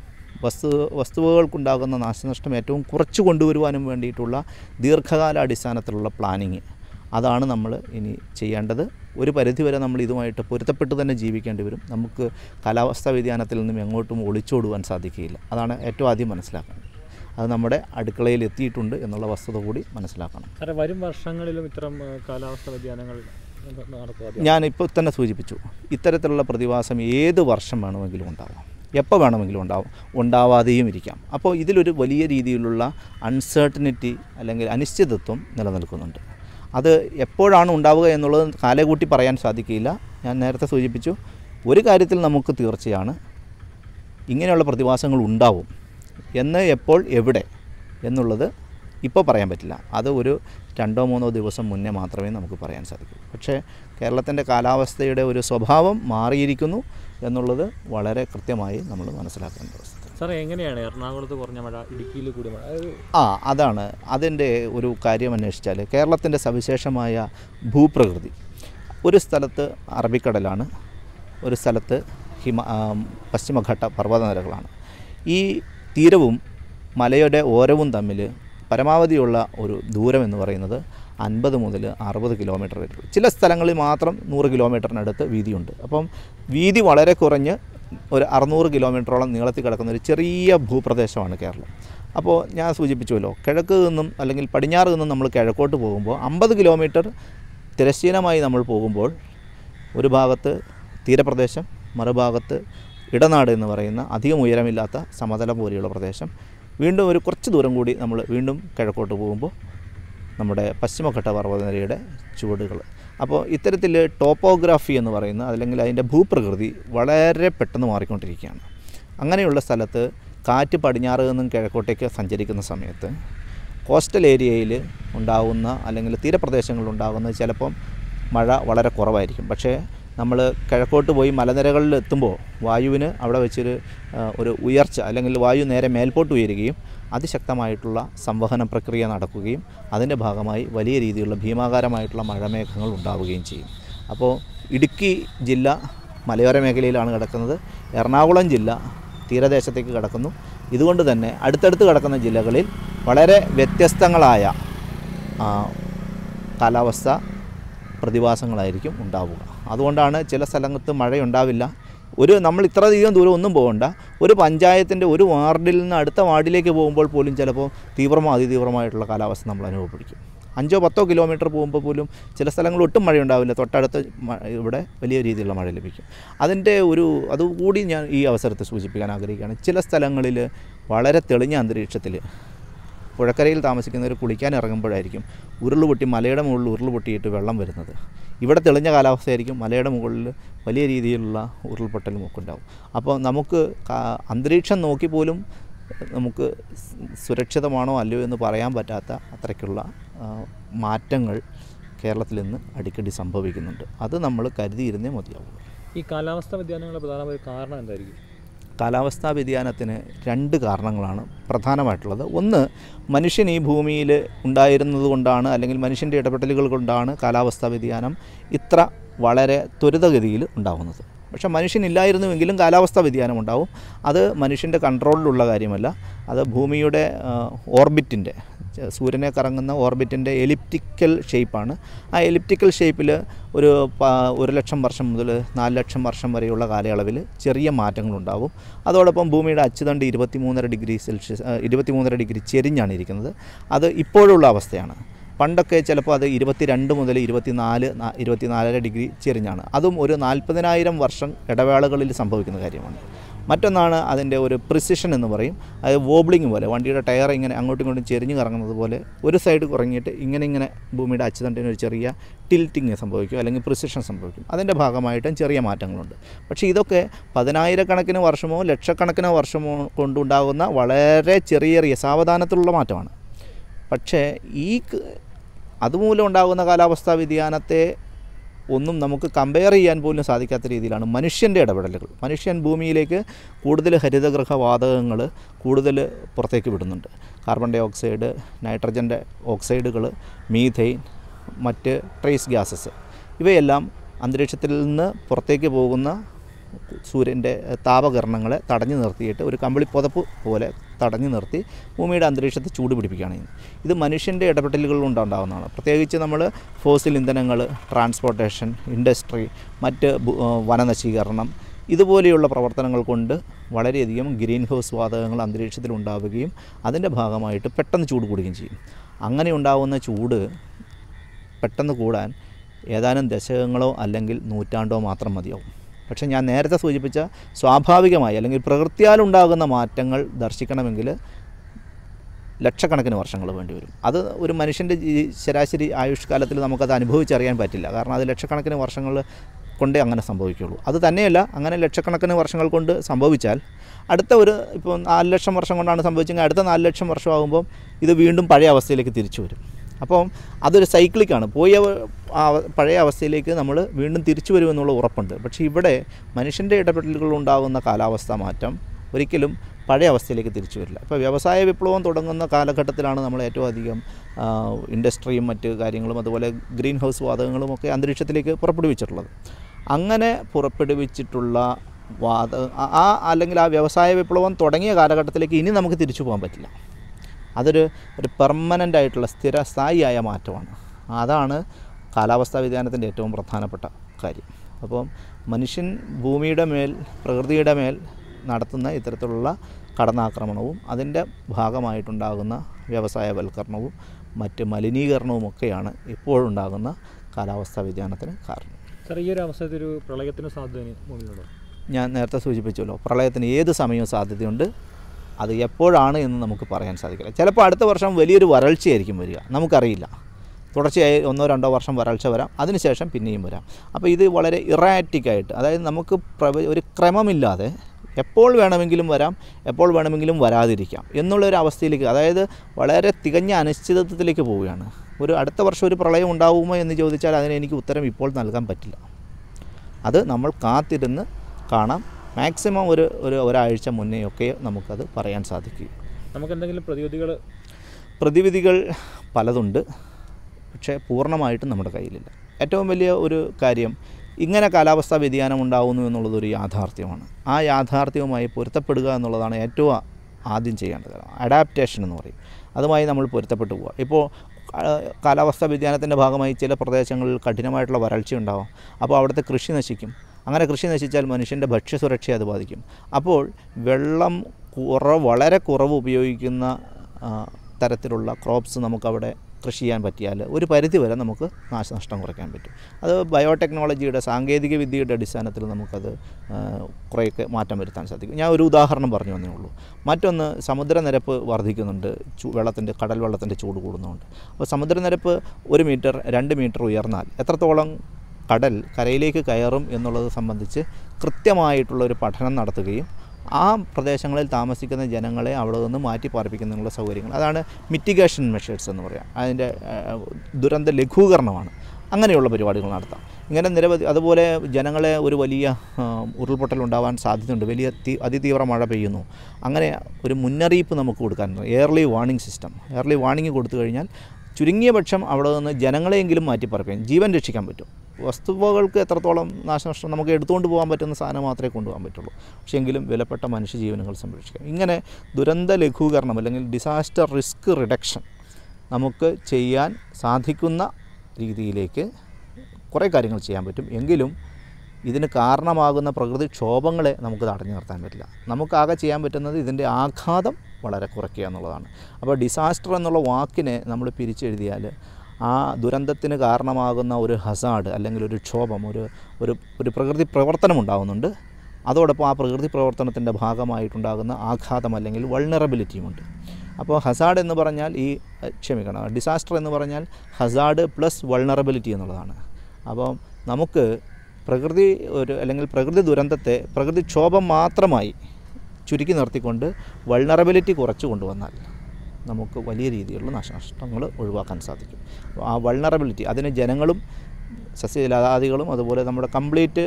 വസ്തു വസ്തുവകൾക്കുണ്ടാകുന്ന നാശനഷ്ടം ഏറ്റവും കുറച്ച് കൊണ്ടുവരുവാനും വേണ്ടിയിട്ടുള്ള ദീർഘകാലാടിസ്ഥാനത്തിലുള്ള പ്ലാനിങ് അതാണ് നമ്മൾ ഇനി ചെയ്യേണ്ടത് ഒരു പരിധിവരെ നമ്മൾ ഇതുമായിട്ട് പൊരുത്തപ്പെട്ട് തന്നെ ജീവിക്കേണ്ടി വരും നമുക്ക് കാലാവസ്ഥാ വ്യതിയാനത്തിൽ നിന്നും എങ്ങോട്ടും ഒളിച്ചോടുവാൻ സാധിക്കുകയില്ല അതാണ് ഏറ്റവും ആദ്യം മനസ്സിലാക്കുന്നത് അത് നമ്മുടെ അടുക്കളയിൽ എത്തിയിട്ടുണ്ട് എന്നുള്ള വസ്തുത കൂടി മനസ്സിലാക്കണം വരും വർഷങ്ങളിലും ഇത്തരം കാലാവസ്ഥാ വ്യതിയാനങ്ങൾ ഞാൻ ഇപ്പോൾ തന്നെ സൂചിപ്പിച്ചു ഇത്തരത്തിലുള്ള പ്രതിഭാസം ഏത് വർഷം വേണമെങ്കിലും ഉണ്ടാവാം എപ്പോൾ വേണമെങ്കിലും ഉണ്ടാവും ഉണ്ടാവാതെയും ഇരിക്കാം അപ്പോൾ ഇതിലൊരു വലിയ രീതിയിലുള്ള അൺസേർട്ടനിറ്റി അല്ലെങ്കിൽ അനിശ്ചിതത്വം നിലനിൽക്കുന്നുണ്ട് അത് എപ്പോഴാണ് ഉണ്ടാവുക എന്നുള്ളത് കാലകൂട്ടി പറയാൻ സാധിക്കില്ല ഞാൻ നേരത്തെ സൂചിപ്പിച്ചു ഒരു കാര്യത്തിൽ നമുക്ക് തീർച്ചയാണ് ഇങ്ങനെയുള്ള പ്രതിഭാസങ്ങൾ ഉണ്ടാവും എന്ന് എപ്പോൾ എവിടെ എന്നുള്ളത് ഇപ്പോൾ പറയാൻ പറ്റില്ല അത് ഒരു രണ്ടോ മൂന്നോ ദിവസം മുന്നേ മാത്രമേ നമുക്ക് പറയാൻ സാധിക്കൂ പക്ഷേ കേരളത്തിൻ്റെ കാലാവസ്ഥയുടെ ഒരു സ്വഭാവം മാറിയിരിക്കുന്നു എന്നുള്ളത് വളരെ കൃത്യമായി നമ്മൾ മനസ്സിലാക്കേണ്ട അവസ്ഥ സാർ എങ്ങനെയാണ് എറണാകുളത്ത് കുറഞ്ഞ മഴ ഇടുക്കിയിൽ കൂടി മഴ ആ അതാണ് അതിൻ്റെ ഒരു കാര്യം അന്വേഷിച്ചാൽ കേരളത്തിൻ്റെ സവിശേഷമായ ഭൂപ്രകൃതി ഒരു സ്ഥലത്ത് അറബിക്കടലാണ് ഒരു സ്ഥലത്ത് ഹിമ പശ്ചിമഘട്ട പർവ്വതനിരകളാണ് ഈ തീരവും മലയുടെ ഓരവും തമ്മിൽ പരമാവധിയുള്ള ഒരു ദൂരം എന്ന് പറയുന്നത് അൻപത് മുതൽ അറുപത് കിലോമീറ്റർ വരെ ചില സ്ഥലങ്ങളിൽ മാത്രം നൂറ് കിലോമീറ്ററിനടുത്ത് വീതിയുണ്ട് അപ്പം വീതി വളരെ കുറഞ്ഞ് ഒരു അറുന്നൂറ് കിലോമീറ്ററോളം നീളത്തിൽ കിടക്കുന്ന ഒരു ചെറിയ ഭൂപ്രദേശമാണ് കേരളം അപ്പോൾ ഞാൻ സൂചിപ്പിച്ചുവല്ലോ കിഴക്ക് നിന്നും അല്ലെങ്കിൽ പടിഞ്ഞാറ് നിന്നും നമ്മൾ കിഴക്കോട്ട് പോകുമ്പോൾ അമ്പത് കിലോമീറ്റർ തിരശ്ചീനമായി നമ്മൾ പോകുമ്പോൾ ഒരു ഭാഗത്ത് തീരപ്രദേശം മറുഭാഗത്ത് ഇടനാട് എന്ന് പറയുന്ന അധികം ഉയരമില്ലാത്ത സമതലം പോലെയുള്ള പ്രദേശം വീണ്ടും ഒരു കുറച്ച് ദൂരം കൂടി നമ്മൾ വീണ്ടും കിഴക്കോട്ട് പോകുമ്പോൾ നമ്മുടെ പശ്ചിമഘട്ട പർവ്വതനിരയുടെ ചുവടുകൾ അപ്പോൾ ഇത്തരത്തിൽ ടോപ്പോഗ്രാഫി എന്ന് പറയുന്ന അല്ലെങ്കിൽ അതിൻ്റെ ഭൂപ്രകൃതി വളരെ പെട്ടെന്ന് മാറിക്കൊണ്ടിരിക്കുകയാണ് അങ്ങനെയുള്ള സ്ഥലത്ത് കാറ്റ് പടിഞ്ഞാറ് നിന്നും കിഴക്കോട്ടേക്ക് സഞ്ചരിക്കുന്ന സമയത്ത് കോസ്റ്റൽ ഏരിയയിൽ ഉണ്ടാകുന്ന അല്ലെങ്കിൽ തീരപ്രദേശങ്ങളിൽ ഉണ്ടാകുന്ന ചിലപ്പം മഴ വളരെ കുറവായിരിക്കും പക്ഷേ നമ്മൾ കിഴക്കോട്ട് പോയി മലനിരകളിൽ എത്തുമ്പോൾ വായുവിന് അവിടെ വെച്ചൊരു ഒരു ഉയർച്ച അല്ലെങ്കിൽ വായു നേരെ മേൽപോട്ട് ഉയരുകയും അതിശക്തമായിട്ടുള്ള സംവഹന പ്രക്രിയ നടക്കുകയും അതിൻ്റെ ഭാഗമായി വലിയ രീതിയിലുള്ള ഭീമാകാരമായിട്ടുള്ള മഴമേഘങ്ങൾ ഉണ്ടാവുകയും ചെയ്യും അപ്പോൾ ഇടുക്കി ജില്ല മലയോര മേഖലയിലാണ് കിടക്കുന്നത് എറണാകുളം ജില്ല തീരദേശത്തേക്ക് കിടക്കുന്നു ഇതുകൊണ്ട് തന്നെ അടുത്തടുത്ത് കിടക്കുന്ന ജില്ലകളിൽ വളരെ വ്യത്യസ്തങ്ങളായ കാലാവസ്ഥ പ്രതിഭാസങ്ങളായിരിക്കും ഉണ്ടാവുക അതുകൊണ്ടാണ് ചില സ്ഥലത്ത് മഴയുണ്ടാവില്ല ഒരു നമ്മൾ ഇത്രയധികം ദൂരം ഒന്നും പോകണ്ട ഒരു പഞ്ചായത്തിൻ്റെ ഒരു വാർഡിൽ നിന്ന് അടുത്ത വാർഡിലേക്ക് പോകുമ്പോൾ പോലും ചിലപ്പോൾ തീവ്രമോ അതിതീവ്രമായിട്ടുള്ള കാലാവസ്ഥ നമ്മൾ അനുഭവപ്പെടും അഞ്ചോ പത്തോ കിലോമീറ്റർ പോകുമ്പോൾ പോലും ചില സ്ഥലങ്ങളിൽ ഒട്ടും മഴയുണ്ടാവില്ല തൊട്ടടുത്ത് ഇവിടെ വലിയ രീതിയിലുള്ള മഴ ലഭിക്കും അതിൻ്റെ ഒരു അതുകൂടി ഞാൻ ഈ അവസരത്തിൽ സൂചിപ്പിക്കാൻ ആഗ്രഹിക്കുകയാണ് ചില സ്ഥലങ്ങളിൽ വളരെ തെളിഞ്ഞ അന്തരീക്ഷത്തിൽ പുഴക്കരയിൽ താമസിക്കുന്നവർ കുളിക്കാൻ ഇറങ്ങുമ്പോഴായിരിക്കും ഉരുൾ പൊട്ടി മലയുടെ മുകളിൽ ഉരുൾ പൊട്ടിയിട്ട് വെള്ളം വരുന്നത് ഇവിടെ തെളിഞ്ഞ കാലാവസ്ഥയായിരിക്കും മലയുടെ മുകളിൽ വലിയ രീതിയിലുള്ള ഉരുൾപൊട്ടലും ഒക്കെ ഉണ്ടാവും അപ്പോൾ നമുക്ക് അന്തരീക്ഷം നോക്കി പോലും നമുക്ക് സുരക്ഷിതമാണോ അല്ലയോ എന്ന് പറയാൻ പറ്റാത്ത അത്രയ്ക്കുള്ള മാറ്റങ്ങൾ കേരളത്തിൽ നിന്ന് അടിക്കടി സംഭവിക്കുന്നുണ്ട് അത് നമ്മൾ കരുതിയിരുന്നേ മതിയാവുള്ളൂ ഈ കാലാവസ്ഥാ വ്യതിയാനങ്ങളുടെ പ്രധാനമായ കാരണം എന്തായിരിക്കും കാലാവസ്ഥാ വ്യതിയാനത്തിന് രണ്ട് കാരണങ്ങളാണ് പ്രധാനമായിട്ടുള്ളത് ഒന്ന് മനുഷ്യൻ ഈ ഭൂമിയിൽ ഉണ്ടായിരുന്നത് കൊണ്ടാണ് അല്ലെങ്കിൽ മനുഷ്യൻ്റെ ഇടപെടലുകൾ കൊണ്ടാണ് കാലാവസ്ഥാ വ്യതിയാനം ഇത്ര വളരെ ത്വരിതഗതിയിൽ ഉണ്ടാകുന്നത് പക്ഷേ മനുഷ്യനില്ലായിരുന്നുവെങ്കിലും കാലാവസ്ഥാ വ്യതിയാനം ഉണ്ടാവും അത് മനുഷ്യൻ്റെ കൺട്രോളിലുള്ള കാര്യമല്ല അത് ഭൂമിയുടെ ഓർബിറ്റിൻ്റെ സൂര്യനെ കറങ്ങുന്ന ഓർബിറ്റിൻ്റെ എലിപ്റ്റിക്കൽ ഷേപ്പാണ് ആ എലിപ്റ്റിക്കൽ ഷേപ്പിൽ ഒരു ഒരു ലക്ഷം വർഷം മുതൽ നാല് ലക്ഷം വർഷം വരെയുള്ള കാലയളവിൽ ചെറിയ മാറ്റങ്ങളുണ്ടാവും അതോടൊപ്പം ഭൂമിയുടെ അച്ചുതണ്ട് മൂന്നര ഡിഗ്രി സെൽഷ്യസ് മൂന്നര ഡിഗ്രി ചെരിഞ്ഞാണ് ഇരിക്കുന്നത് അത് ഇപ്പോഴുള്ള അവസ്ഥയാണ് പണ്ടൊക്കെ ചിലപ്പോൾ അത് ഇരുപത്തിരണ്ട് മുതൽ ഇരുപത്തിനാല് ഇരുപത്തിനാലര ഡിഗ്രി ചെരിഞ്ഞാണ് അതും ഒരു നാൽപ്പതിനായിരം വർഷം ഇടവേളകളിൽ സംഭവിക്കുന്ന കാര്യമാണ് മറ്റൊന്നാണ് അതിൻ്റെ ഒരു പ്രിസിഷൻ എന്ന് പറയും അത് വോബ്ലിംഗ് പോലെ വണ്ടിയുടെ ടയർ ഇങ്ങനെ അങ്ങോട്ടും ഇങ്ങോട്ടും ചെരിഞ്ഞ് കറങ്ങുന്നത് പോലെ ഒരു സൈഡ് കുറങ്ങിയിട്ട് ഇങ്ങനെ ഇങ്ങനെ ഭൂമിയുടെ അച്ചുതണ്ടിന് ഒരു ചെറിയ ടിൽറ്റിങ് സംഭവിക്കും അല്ലെങ്കിൽ പ്രിസിഷൻ സംഭവിക്കും അതിൻ്റെ ഭാഗമായിട്ടും ചെറിയ മാറ്റങ്ങളുണ്ട് പക്ഷേ ഇതൊക്കെ പതിനായിരക്കണക്കിന് വർഷമോ ലക്ഷക്കണക്കിനോ വർഷമോ കൊണ്ടുണ്ടാകുന്ന വളരെ ചെറിയ ചെറിയ സാവധാനത്തിലുള്ള മാറ്റമാണ് പക്ഷേ ഈ അതുമൂലം ഉണ്ടാകുന്ന കാലാവസ്ഥാ വ്യതിയാനത്തെ ഒന്നും നമുക്ക് കമ്പയർ ചെയ്യാൻ പോലും സാധിക്കാത്ത രീതിയിലാണ് മനുഷ്യൻ്റെ ഇടപെടലുകൾ മനുഷ്യൻ ഭൂമിയിലേക്ക് കൂടുതൽ ഹരിതഗൃഹ വാതകങ്ങൾ കൂടുതൽ പുറത്തേക്ക് വിടുന്നുണ്ട് കാർബൺ ഡൈ ഓക്സൈഡ് നൈട്രജൻ്റെ ഓക്സൈഡുകൾ മീഥൈൻ മറ്റ് ട്രേസ് ഗ്യാസസ് ഇവയെല്ലാം അന്തരീക്ഷത്തിൽ നിന്ന് പുറത്തേക്ക് പോകുന്ന സൂര്യൻ്റെ താപകരണങ്ങളെ തടഞ്ഞു നിർത്തിയിട്ട് ഒരു കമ്പിളി പുതപ്പ് പോലെ തടഞ്ഞു നിർത്തി ഭൂമിയുടെ അന്തരീക്ഷത്തെ ചൂട് പിടിപ്പിക്കുകയാണ് ചെയ്യുന്നത് ഇത് മനുഷ്യൻ്റെ ഇടപെടലുകളിലുണ്ട് ഉണ്ടാകുന്നതാണ് പ്രത്യേകിച്ച് നമ്മൾ ഫോസിൽ ഇന്ധനങ്ങൾ ട്രാൻസ്പോർട്ടേഷൻ ഇൻഡസ്ട്രി മറ്റ് വനനശീകരണം ഇതുപോലെയുള്ള പ്രവർത്തനങ്ങൾ കൊണ്ട് വളരെയധികം ഗ്രീൻ ഹൗസ് വാതകങ്ങൾ അന്തരീക്ഷത്തിൽ ഉണ്ടാവുകയും അതിൻ്റെ ഭാഗമായിട്ട് പെട്ടെന്ന് ചൂട് കൂടുകയും ചെയ്യും അങ്ങനെ ഉണ്ടാകുന്ന ചൂട് പെട്ടെന്ന് കൂടാൻ ഏതാനും ദശകങ്ങളോ അല്ലെങ്കിൽ നൂറ്റാണ്ടോ മാത്രം മതിയാവും പക്ഷേ ഞാൻ നേരത്തെ സൂചിപ്പിച്ച സ്വാഭാവികമായി അല്ലെങ്കിൽ പ്രകൃത്യാലുണ്ടാകുന്ന മാറ്റങ്ങൾ ദർശിക്കണമെങ്കിൽ ലക്ഷക്കണക്കിന് വർഷങ്ങൾ വേണ്ടി വരും അത് ഒരു മനുഷ്യൻ്റെ ശരാശരി ആയുഷ്കാലത്തിൽ നമുക്കത് അനുഭവിച്ചറിയാൻ പറ്റില്ല കാരണം അത് ലക്ഷക്കണക്കിന് വർഷങ്ങൾ കൊണ്ടേ അങ്ങനെ സംഭവിക്കുകയുള്ളൂ അത് തന്നെയല്ല അങ്ങനെ ലക്ഷക്കണക്കിന് വർഷങ്ങൾ കൊണ്ട് സംഭവിച്ചാൽ അടുത്ത ഒരു ഇപ്പോൾ നാല് ലക്ഷം വർഷം കൊണ്ടാണ് സംഭവിച്ചെങ്കിൽ അടുത്ത നാല് ലക്ഷം വർഷമാകുമ്പോൾ ഇത് വീണ്ടും പഴയ അവസ്ഥയിലേക്ക് തിരിച്ചു വരും അപ്പം അതൊരു സൈക്ലിക്കാണ് പോയ പഴയ അവസ്ഥയിലേക്ക് നമ്മൾ വീണ്ടും തിരിച്ചു വരുമെന്നുള്ള ഉറപ്പുണ്ട് പക്ഷേ ഇവിടെ മനുഷ്യൻ്റെ ഇടപെടലുകളുണ്ടാകുന്ന കാലാവസ്ഥ മാറ്റം ഒരിക്കലും പഴയ അവസ്ഥയിലേക്ക് തിരിച്ചു വരില്ല അപ്പോൾ വ്യവസായ വിപ്ലവം തുടങ്ങുന്ന കാലഘട്ടത്തിലാണ് നമ്മൾ ഏറ്റവും അധികം ഇൻഡസ്ട്രിയും മറ്റ് കാര്യങ്ങളും അതുപോലെ ഗ്രീൻ ഹൗസ് വാതകങ്ങളും ഒക്കെ അന്തരീക്ഷത്തിലേക്ക് പുറപ്പെടുവിച്ചിട്ടുള്ളത് അങ്ങനെ പുറപ്പെടുവിച്ചിട്ടുള്ള വാത ആ അല്ലെങ്കിൽ ആ വ്യവസായ വിപ്ലവം തുടങ്ങിയ കാലഘട്ടത്തിലേക്ക് ഇനി നമുക്ക് തിരിച്ചു പോകാൻ പറ്റില്ല അതൊരു ഒരു പെർമനൻ്റ് ആയിട്ടുള്ള സ്ഥിര സ്ഥായിയായ മാറ്റമാണ് അതാണ് കാലാവസ്ഥാ വ്യതിയാനത്തിൻ്റെ ഏറ്റവും പ്രധാനപ്പെട്ട കാര്യം അപ്പം മനുഷ്യൻ ഭൂമിയുടെ മേൽ പ്രകൃതിയുടെ മേൽ നടത്തുന്ന ഇത്തരത്തിലുള്ള കടന്നാക്രമണവും അതിൻ്റെ ഭാഗമായിട്ടുണ്ടാകുന്ന വ്യവസായവൽക്കരണവും മറ്റ് മലിനീകരണവുമൊക്കെയാണ് ഇപ്പോഴുണ്ടാകുന്ന കാലാവസ്ഥാ വ്യതിയാനത്തിന് കാരണം സാർ ഈ ഒരു അവസരത്തിൽ പ്രളയത്തിന് സാധ്യത ഞാൻ നേരത്തെ സൂചിപ്പിച്ചല്ലോ പ്രളയത്തിന് ഏത് സമയവും സാധ്യതയുണ്ട് അത് എപ്പോഴാണ് എന്ന് നമുക്ക് പറയാൻ സാധിക്കില്ല ചിലപ്പോൾ അടുത്ത വർഷം വലിയൊരു വരൾച്ചയായിരിക്കും വരിക നമുക്കറിയില്ല തുടർച്ചയായി ഒന്നോ രണ്ടോ വർഷം വരൾച്ച വരാം അതിനുശേഷം പിന്നെയും വരാം അപ്പോൾ ഇത് വളരെ ഇറാറ്റിക്കായിട്ട് അതായത് നമുക്ക് ഒരു ക്രമമില്ലാതെ എപ്പോൾ വേണമെങ്കിലും വരാം എപ്പോൾ വേണമെങ്കിലും വരാതിരിക്കാം എന്നുള്ള ഒരു അവസ്ഥയിലേക്ക് അതായത് വളരെ തികഞ്ഞ അനിശ്ചിതത്വത്തിലേക്ക് പോവുകയാണ് ഒരു അടുത്ത വർഷം ഒരു പ്രളയം ഉണ്ടാവുമോ എന്ന് ചോദിച്ചാൽ അതിന് എനിക്ക് ഉത്തരം ഇപ്പോൾ നൽകാൻ പറ്റില്ല അത് നമ്മൾ കാത്തിരുന്ന് കാണാം മാക്സിമം ഒരു ഒരു ഒരാഴ്ച മുന്നേ ഒക്കെ നമുക്കത് പറയാൻ സാധിക്കും നമുക്ക് എന്തെങ്കിലും പ്രതിവിധികൾ പ്രതിവിധികൾ പലതുണ്ട് പക്ഷേ പൂർണ്ണമായിട്ടും നമ്മുടെ കയ്യിലില്ല ഏറ്റവും വലിയ ഒരു കാര്യം ഇങ്ങനെ കാലാവസ്ഥാ വ്യതിയാനം ഉണ്ടാവുന്നു എന്നുള്ളതൊരു യാഥാർത്ഥ്യമാണ് ആ യാഥാർത്ഥ്യവുമായി പൊരുത്തപ്പെടുക എന്നുള്ളതാണ് ഏറ്റവും ആദ്യം ചെയ്യേണ്ട കാര്യം അഡാപ്റ്റേഷൻ എന്ന് പറയും അതുമായി നമ്മൾ പൊരുത്തപ്പെട്ടു പോവുക ഇപ്പോൾ കാലാവസ്ഥാ വ്യതിയാനത്തിൻ്റെ ഭാഗമായി ചില പ്രദേശങ്ങളിൽ കഠിനമായിട്ടുള്ള വരൾച്ച ഉണ്ടാവും അപ്പോൾ അവിടുത്തെ കൃഷി നശിക്കും അങ്ങനെ കൃഷി നശിച്ചാൽ മനുഷ്യൻ്റെ ഭക്ഷ്യസുരക്ഷയെ അത് ബാധിക്കും അപ്പോൾ വെള്ളം കുറവ് വളരെ കുറവ് ഉപയോഗിക്കുന്ന തരത്തിലുള്ള ക്രോപ്സ് നമുക്കവിടെ കൃഷി ചെയ്യാൻ പറ്റിയാൽ ഒരു പരിധി വരെ നമുക്ക് നാശനഷ്ടം കുറയ്ക്കാൻ പറ്റും അത് ബയോടെക്നോളജിയുടെ സാങ്കേതിക വിദ്യയുടെ അടിസ്ഥാനത്തിൽ നമുക്കത് കുറേയൊക്കെ മാറ്റം വരുത്താൻ സാധിക്കും ഞാൻ ഒരു ഉദാഹരണം പറഞ്ഞു തന്നേ ഉള്ളൂ മറ്റൊന്ന് സമുദ്രനിരപ്പ് വർദ്ധിക്കുന്നുണ്ട് വെള്ളത്തിൻ്റെ കടൽ വെള്ളത്തിൻ്റെ ചൂട് കൂടുന്നുണ്ട് അപ്പോൾ സമുദ്രനിരപ്പ് ഒരു മീറ്റർ രണ്ട് മീറ്റർ ഉയർന്നാൽ എത്രത്തോളം കടൽ കരയിലേക്ക് കയറും എന്നുള്ളത് സംബന്ധിച്ച് കൃത്യമായിട്ടുള്ള ഒരു പഠനം നടത്തുകയും ആ പ്രദേശങ്ങളിൽ താമസിക്കുന്ന ജനങ്ങളെ അവിടെ നിന്ന് മാറ്റി സൗകര്യങ്ങൾ അതാണ് മിറ്റിഗേഷൻ മെഷേഴ്സ് എന്ന് പറയാം അതിൻ്റെ ദുരന്ത ലഘൂകരണമാണ് അങ്ങനെയുള്ള പരിപാടികൾ നടത്താം ഇങ്ങനെ നിരവധി അതുപോലെ ജനങ്ങളെ ഒരു വലിയ ഉരുൾപൊട്ടൽ ഉണ്ടാവാൻ സാധ്യതയുണ്ട് വലിയ തീ അതിതീവ്ര മഴ പെയ്യുന്നു അങ്ങനെ ഒരു മുന്നറിയിപ്പ് നമുക്ക് കൊടുക്കാൻ early warning system early warning കൊടുത്തു കഴിഞ്ഞാൽ ചുരുങ്ങിയ പക്ഷം അവിടെ നിന്ന് ജനങ്ങളെയെങ്കിലും മാറ്റിപ്പറപ്പിക്കും ജീവൻ രക്ഷിക്കാൻ പറ്റും വസ്തുവകൾക്ക് എത്രത്തോളം നാശനഷ്ടം നമുക്ക് എടുത്തുകൊണ്ട് പോകാൻ പറ്റുന്ന സാധനം മാത്രമേ കൊണ്ടുപോകാൻ പറ്റുള്ളൂ പക്ഷേ എങ്കിലും വിലപ്പെട്ട മനുഷ്യജീവനങ്ങൾ സംരക്ഷിക്കുക ഇങ്ങനെ ദുരന്ത ലഘൂകരണം അല്ലെങ്കിൽ ഡിസാസ്റ്റർ റിസ്ക് റിഡക്ഷൻ നമുക്ക് ചെയ്യാൻ സാധിക്കുന്ന രീതിയിലേക്ക് കുറേ കാര്യങ്ങൾ ചെയ്യാൻ പറ്റും എങ്കിലും ഇതിന് കാരണമാകുന്ന പ്രകൃതിക്ഷോഭങ്ങളെ നമുക്ക് തടഞ്ഞു നിർത്താൻ പറ്റില്ല നമുക്കാകെ ചെയ്യാൻ പറ്റുന്നത് ഇതിൻ്റെ ആഘാതം വളരെ കുറയ്ക്കുക എന്നുള്ളതാണ് അപ്പോൾ ഡിസാസ്റ്റർ എന്നുള്ള വാക്കിനെ നമ്മൾ പിരിച്ചെഴുതിയാൽ ആ ദുരന്തത്തിന് കാരണമാകുന്ന ഒരു ഹസാഡ് അല്ലെങ്കിൽ ഒരു ക്ഷോഭം ഒരു ഒരു ഒരു പ്രകൃതി പ്രവർത്തനം ഉണ്ടാകുന്നുണ്ട് അതോടൊപ്പം ആ പ്രകൃതി പ്രവർത്തനത്തിൻ്റെ ഭാഗമായിട്ടുണ്ടാകുന്ന ആഘാതം അല്ലെങ്കിൽ വൾണറബിലിറ്റിയുമുണ്ട് അപ്പോൾ ഹസാഡ് എന്ന് പറഞ്ഞാൽ ഈ ക്ഷമിക്കണം ഡിസാസ്റ്റർ എന്ന് പറഞ്ഞാൽ ഹസാഡ് പ്ലസ് വൾണറബിലിറ്റി എന്നുള്ളതാണ് അപ്പം നമുക്ക് പ്രകൃതി ഒരു അല്ലെങ്കിൽ പ്രകൃതി ദുരന്തത്തെ പ്രകൃതിക്ഷോഭം മാത്രമായി ചുരുക്കി നിർത്തിക്കൊണ്ട് വൾണറബിലിറ്റി കുറച്ച് കൊണ്ടുവന്നാൽ നമുക്ക് വലിയ രീതിയിലുള്ള നാശനഷ്ടങ്ങൾ ഒഴിവാക്കാൻ സാധിക്കും ആ വൾണറബിലിറ്റി അതിന് ജനങ്ങളും സസ്യജലാദികളും അതുപോലെ നമ്മുടെ കംപ്ലീറ്റ്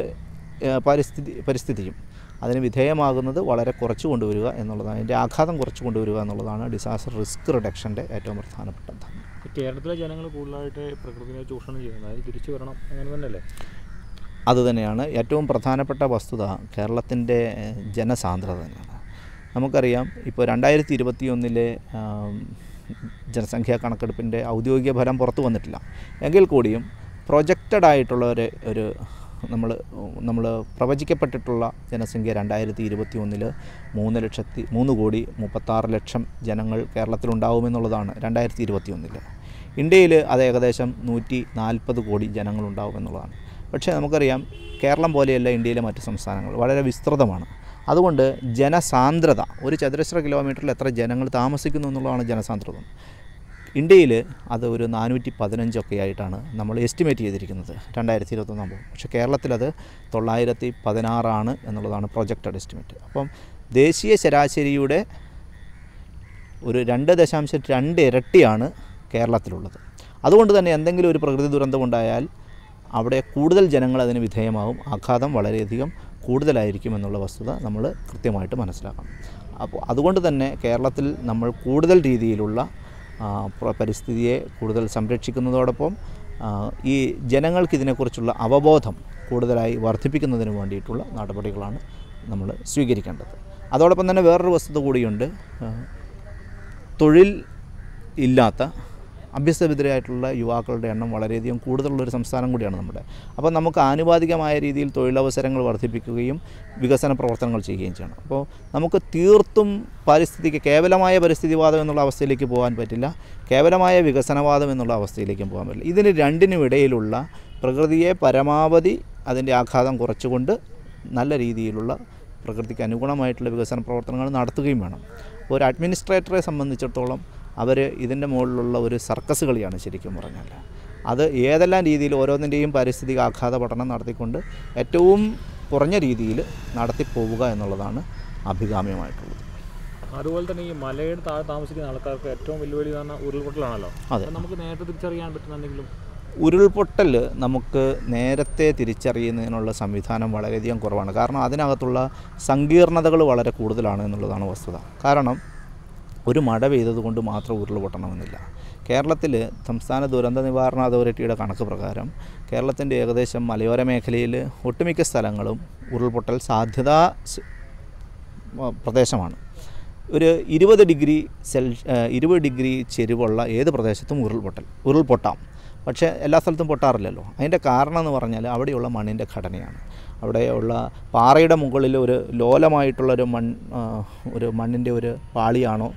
പരിസ്ഥിതി പരിസ്ഥിതിയും അതിന് വിധേയമാകുന്നത് വളരെ കുറച്ച് കൊണ്ടുവരിക എന്നുള്ളതാണ് അതിൻ്റെ ആഘാതം കുറച്ച് കൊണ്ടുവരിക എന്നുള്ളതാണ് ഡിസാസ്റ്റർ റിസ്ക് റിഡക്ഷൻ്റെ ഏറ്റവും പ്രധാനപ്പെട്ട കേരളത്തിലെ ജനങ്ങൾ കൂടുതലായിട്ട് പ്രകൃതിയെ ചൂഷണം ചെയ്യുന്നത് തിരിച്ചു വരണം അങ്ങനെ തന്നെയല്ലേ അതുതന്നെയാണ് ഏറ്റവും പ്രധാനപ്പെട്ട വസ്തുത കേരളത്തിൻ്റെ ജനസാന്ദ്രത തന്നെയാണ് നമുക്കറിയാം ഇപ്പോൾ രണ്ടായിരത്തി ഇരുപത്തി ഒന്നിലെ ജനസംഖ്യാ കണക്കെടുപ്പിൻ്റെ ഔദ്യോഗിക ഫലം പുറത്തു വന്നിട്ടില്ല എങ്കിൽ കൂടിയും പ്രൊജക്റ്റഡ് ആയിട്ടുള്ള ഒരു ഒരു നമ്മൾ നമ്മൾ പ്രവചിക്കപ്പെട്ടിട്ടുള്ള ജനസംഖ്യ രണ്ടായിരത്തി ഇരുപത്തി ഒന്നിൽ മൂന്ന് ലക്ഷത്തി മൂന്ന് കോടി മുപ്പത്താറ് ലക്ഷം ജനങ്ങൾ കേരളത്തിലുണ്ടാവുമെന്നുള്ളതാണ് രണ്ടായിരത്തി ഇരുപത്തി ഒന്നിൽ ഇന്ത്യയിൽ അത് ഏകദേശം നൂറ്റി നാൽപ്പത് കോടി ജനങ്ങളുണ്ടാവുമെന്നുള്ളതാണ് പക്ഷേ നമുക്കറിയാം കേരളം പോലെയല്ല ഇന്ത്യയിലെ മറ്റ് സംസ്ഥാനങ്ങൾ വളരെ വിസ്തൃതമാണ് അതുകൊണ്ട് ജനസാന്ദ്രത ഒരു ചതുരശ്ര കിലോമീറ്ററിൽ എത്ര ജനങ്ങൾ താമസിക്കുന്നു എന്നുള്ളതാണ് ജനസാന്ദ്രത ഇന്ത്യയിൽ അത് ഒരു നാനൂറ്റി പതിനഞ്ചൊക്കെ ആയിട്ടാണ് നമ്മൾ എസ്റ്റിമേറ്റ് ചെയ്തിരിക്കുന്നത് രണ്ടായിരത്തി ഇരുപത്തൊന്നാകുമ്പോൾ പക്ഷേ കേരളത്തിലത് തൊള്ളായിരത്തി പതിനാറാണ് എന്നുള്ളതാണ് പ്രൊജക്റ്റഡ് എസ്റ്റിമേറ്റ് അപ്പം ദേശീയ ശരാശരിയുടെ ഒരു രണ്ട് ദശാംശം രണ്ട് ഇരട്ടിയാണ് കേരളത്തിലുള്ളത് അതുകൊണ്ട് തന്നെ എന്തെങ്കിലും ഒരു പ്രകൃതി ദുരന്തമുണ്ടായാൽ അവിടെ കൂടുതൽ ജനങ്ങൾ അതിന് വിധേയമാകും ആഘാതം വളരെയധികം കൂടുതലായിരിക്കും എന്നുള്ള വസ്തുത നമ്മൾ കൃത്യമായിട്ട് മനസ്സിലാക്കണം അപ്പോൾ അതുകൊണ്ട് തന്നെ കേരളത്തിൽ നമ്മൾ കൂടുതൽ രീതിയിലുള്ള പരിസ്ഥിതിയെ കൂടുതൽ സംരക്ഷിക്കുന്നതോടൊപ്പം ഈ ജനങ്ങൾക്ക് ഇതിനെക്കുറിച്ചുള്ള അവബോധം കൂടുതലായി വർദ്ധിപ്പിക്കുന്നതിന് വേണ്ടിയിട്ടുള്ള നടപടികളാണ് നമ്മൾ സ്വീകരിക്കേണ്ടത് അതോടൊപ്പം തന്നെ വേറൊരു വസ്തുത കൂടിയുണ്ട് തൊഴിൽ ഇല്ലാത്ത അഭ്യസ്തവിദ്യരായിട്ടുള്ള യുവാക്കളുടെ എണ്ണം വളരെയധികം കൂടുതലുള്ളൊരു സംസ്ഥാനം കൂടിയാണ് നമ്മുടെ അപ്പോൾ നമുക്ക് ആനുപാതികമായ രീതിയിൽ തൊഴിലവസരങ്ങൾ വർദ്ധിപ്പിക്കുകയും വികസന പ്രവർത്തനങ്ങൾ ചെയ്യുകയും ചെയ്യണം അപ്പോൾ നമുക്ക് തീർത്തും പാരിസ്ഥിതിക കേവലമായ പരിസ്ഥിതിവാദം എന്നുള്ള അവസ്ഥയിലേക്ക് പോകാൻ പറ്റില്ല കേവലമായ വികസനവാദം എന്നുള്ള അവസ്ഥയിലേക്കും പോകാൻ പറ്റില്ല ഇതിന് രണ്ടിനും ഇടയിലുള്ള പ്രകൃതിയെ പരമാവധി അതിൻ്റെ ആഘാതം കുറച്ചുകൊണ്ട് നല്ല രീതിയിലുള്ള പ്രകൃതിക്ക് അനുഗുണമായിട്ടുള്ള വികസന പ്രവർത്തനങ്ങൾ നടത്തുകയും വേണം ഒരു അഡ്മിനിസ്ട്രേറ്ററെ സംബന്ധിച്ചിടത്തോളം അവർ ഇതിൻ്റെ മുകളിലുള്ള ഒരു സർക്കസ് കളിയാണ് ശരിക്കും പറഞ്ഞാൽ അത് ഏതെല്ലാം രീതിയിൽ ഓരോന്നിൻ്റെയും പാരിസ്ഥിതിക ആഘാത പഠനം നടത്തിക്കൊണ്ട് ഏറ്റവും കുറഞ്ഞ രീതിയിൽ നടത്തിപ്പോവുക എന്നുള്ളതാണ് അഭികാമ്യമായിട്ടുള്ളത് അതുപോലെ തന്നെ ഈ മലയുടെ താഴെ താമസിക്കുന്ന ആൾക്കാർക്ക് ഏറ്റവും വെല്ലുവിളി തന്നെ ഉരുൾപൊട്ടലാണല്ലോ അതെ നമുക്ക് നേരത്തെ തിരിച്ചറിയാൻ പറ്റുന്ന എന്തെങ്കിലും ഉരുൾപൊട്ടൽ നമുക്ക് നേരത്തെ തിരിച്ചറിയുന്നതിനുള്ള സംവിധാനം വളരെയധികം കുറവാണ് കാരണം അതിനകത്തുള്ള സങ്കീർണതകൾ വളരെ കൂടുതലാണ് എന്നുള്ളതാണ് വസ്തുത കാരണം ഒരു മഴ കൊണ്ട് മാത്രം ഉരുൾപൊട്ടണമെന്നില്ല കേരളത്തിൽ സംസ്ഥാന ദുരന്ത നിവാരണ അതോറിറ്റിയുടെ കണക്ക് പ്രകാരം കേരളത്തിൻ്റെ ഏകദേശം മലയോര മേഖലയിൽ ഒട്ടുമിക്ക സ്ഥലങ്ങളും ഉരുൾപൊട്ടൽ സാധ്യതാ പ്രദേശമാണ് ഒരു ഇരുപത് ഡിഗ്രി സെൽ ഇരുപത് ഡിഗ്രി ചെരുവുള്ള ഏത് പ്രദേശത്തും ഉരുൾപൊട്ടൽ ഉരുൾപൊട്ടാം പക്ഷേ എല്ലാ സ്ഥലത്തും പൊട്ടാറില്ലല്ലോ അതിൻ്റെ കാരണം എന്ന് പറഞ്ഞാൽ അവിടെയുള്ള മണ്ണിൻ്റെ ഘടനയാണ് അവിടെ ഉള്ള പാറയുടെ മുകളിൽ ഒരു ലോലമായിട്ടുള്ളൊരു മൺ ഒരു മണ്ണിൻ്റെ ഒരു പാളിയാണോ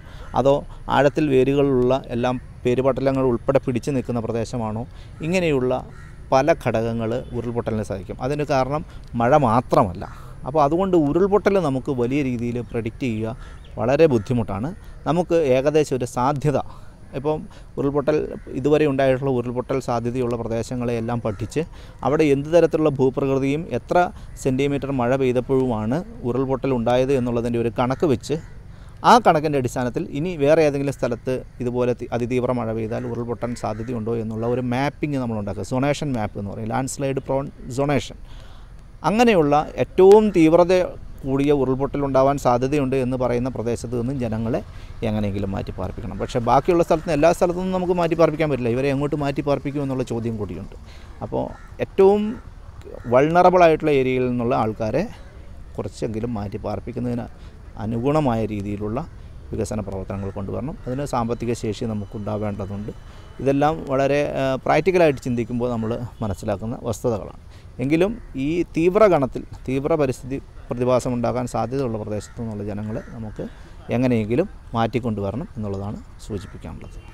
അതോ ആഴത്തിൽ വേരുകളുള്ള എല്ലാം പേരുപട്ടലങ്ങൾ ഉൾപ്പെടെ പിടിച്ചു നിൽക്കുന്ന പ്രദേശമാണോ ഇങ്ങനെയുള്ള പല ഘടകങ്ങൾ ഉരുൾപൊട്ടലിന് സാധിക്കും അതിന് കാരണം മഴ മാത്രമല്ല അപ്പോൾ അതുകൊണ്ട് ഉരുൾപൊട്ടൽ നമുക്ക് വലിയ രീതിയിൽ പ്രഡിക്റ്റ് ചെയ്യുക വളരെ ബുദ്ധിമുട്ടാണ് നമുക്ക് ഏകദേശം ഒരു സാധ്യത ഇപ്പം ഉരുൾപൊട്ടൽ ഇതുവരെ ഉണ്ടായിട്ടുള്ള ഉരുൾപൊട്ടൽ സാധ്യതയുള്ള പ്രദേശങ്ങളെയെല്ലാം പഠിച്ച് അവിടെ എന്ത് തരത്തിലുള്ള ഭൂപ്രകൃതിയും എത്ര സെൻറ്റിമീറ്റർ മഴ പെയ്തപ്പോഴുമാണ് ഉരുൾപൊട്ടൽ ഉണ്ടായത് എന്നുള്ളതിൻ്റെ ഒരു കണക്ക് വെച്ച് ആ കണക്കിൻ്റെ അടിസ്ഥാനത്തിൽ ഇനി വേറെ ഏതെങ്കിലും സ്ഥലത്ത് ഇതുപോലെ അതിതീവ്ര മഴ പെയ്താൽ ഉരുൾപൊട്ടാൻ സാധ്യതയുണ്ടോ എന്നുള്ള ഒരു മാപ്പിംഗ് നമ്മൾ ഉണ്ടാക്കുക സൊണേഷൻ മാപ്പ് എന്ന് പറയും ലാൻഡ് സ്ലൈഡ് പ്രോൺ സൊണേഷൻ അങ്ങനെയുള്ള ഏറ്റവും തീവ്രത കൂടിയ ഉരുൾപൊട്ടലുണ്ടാവാൻ സാധ്യതയുണ്ട് എന്ന് പറയുന്ന പ്രദേശത്ത് നിന്നും ജനങ്ങളെ എങ്ങനെയെങ്കിലും മാറ്റി പാർപ്പിക്കണം പക്ഷേ ബാക്കിയുള്ള സ്ഥലത്ത് നിന്ന് എല്ലാ സ്ഥലത്തു നിന്നും നമുക്ക് മാറ്റി പാർപ്പിക്കാൻ പറ്റില്ല ഇവരെ എങ്ങോട്ട് മാറ്റി പാർപ്പിക്കും എന്നുള്ള ചോദ്യം കൂടിയുണ്ട് അപ്പോൾ ഏറ്റവും വൾണറബിളായിട്ടുള്ള ഏരിയയിൽ നിന്നുള്ള ആൾക്കാരെ കുറച്ചെങ്കിലും മാറ്റി പാർപ്പിക്കുന്നതിന് അനുഗുണമായ രീതിയിലുള്ള വികസന പ്രവർത്തനങ്ങൾ കൊണ്ടുവരണം അതിന് സാമ്പത്തിക ശേഷി നമുക്കുണ്ടാവേണ്ടതുണ്ട് ഇതെല്ലാം വളരെ പ്രാക്ടിക്കലായിട്ട് ചിന്തിക്കുമ്പോൾ നമ്മൾ മനസ്സിലാക്കുന്ന വസ്തുതകളാണ് എങ്കിലും ഈ തീവ്രഗണത്തിൽ തീവ്ര പരിസ്ഥിതി പ്രതിഭാസമുണ്ടാകാൻ സാധ്യതയുള്ള പ്രദേശത്തു നിന്നുള്ള ജനങ്ങളെ നമുക്ക് എങ്ങനെയെങ്കിലും മാറ്റിക്കൊണ്ടുവരണം എന്നുള്ളതാണ് സൂചിപ്പിക്കാനുള്ളത്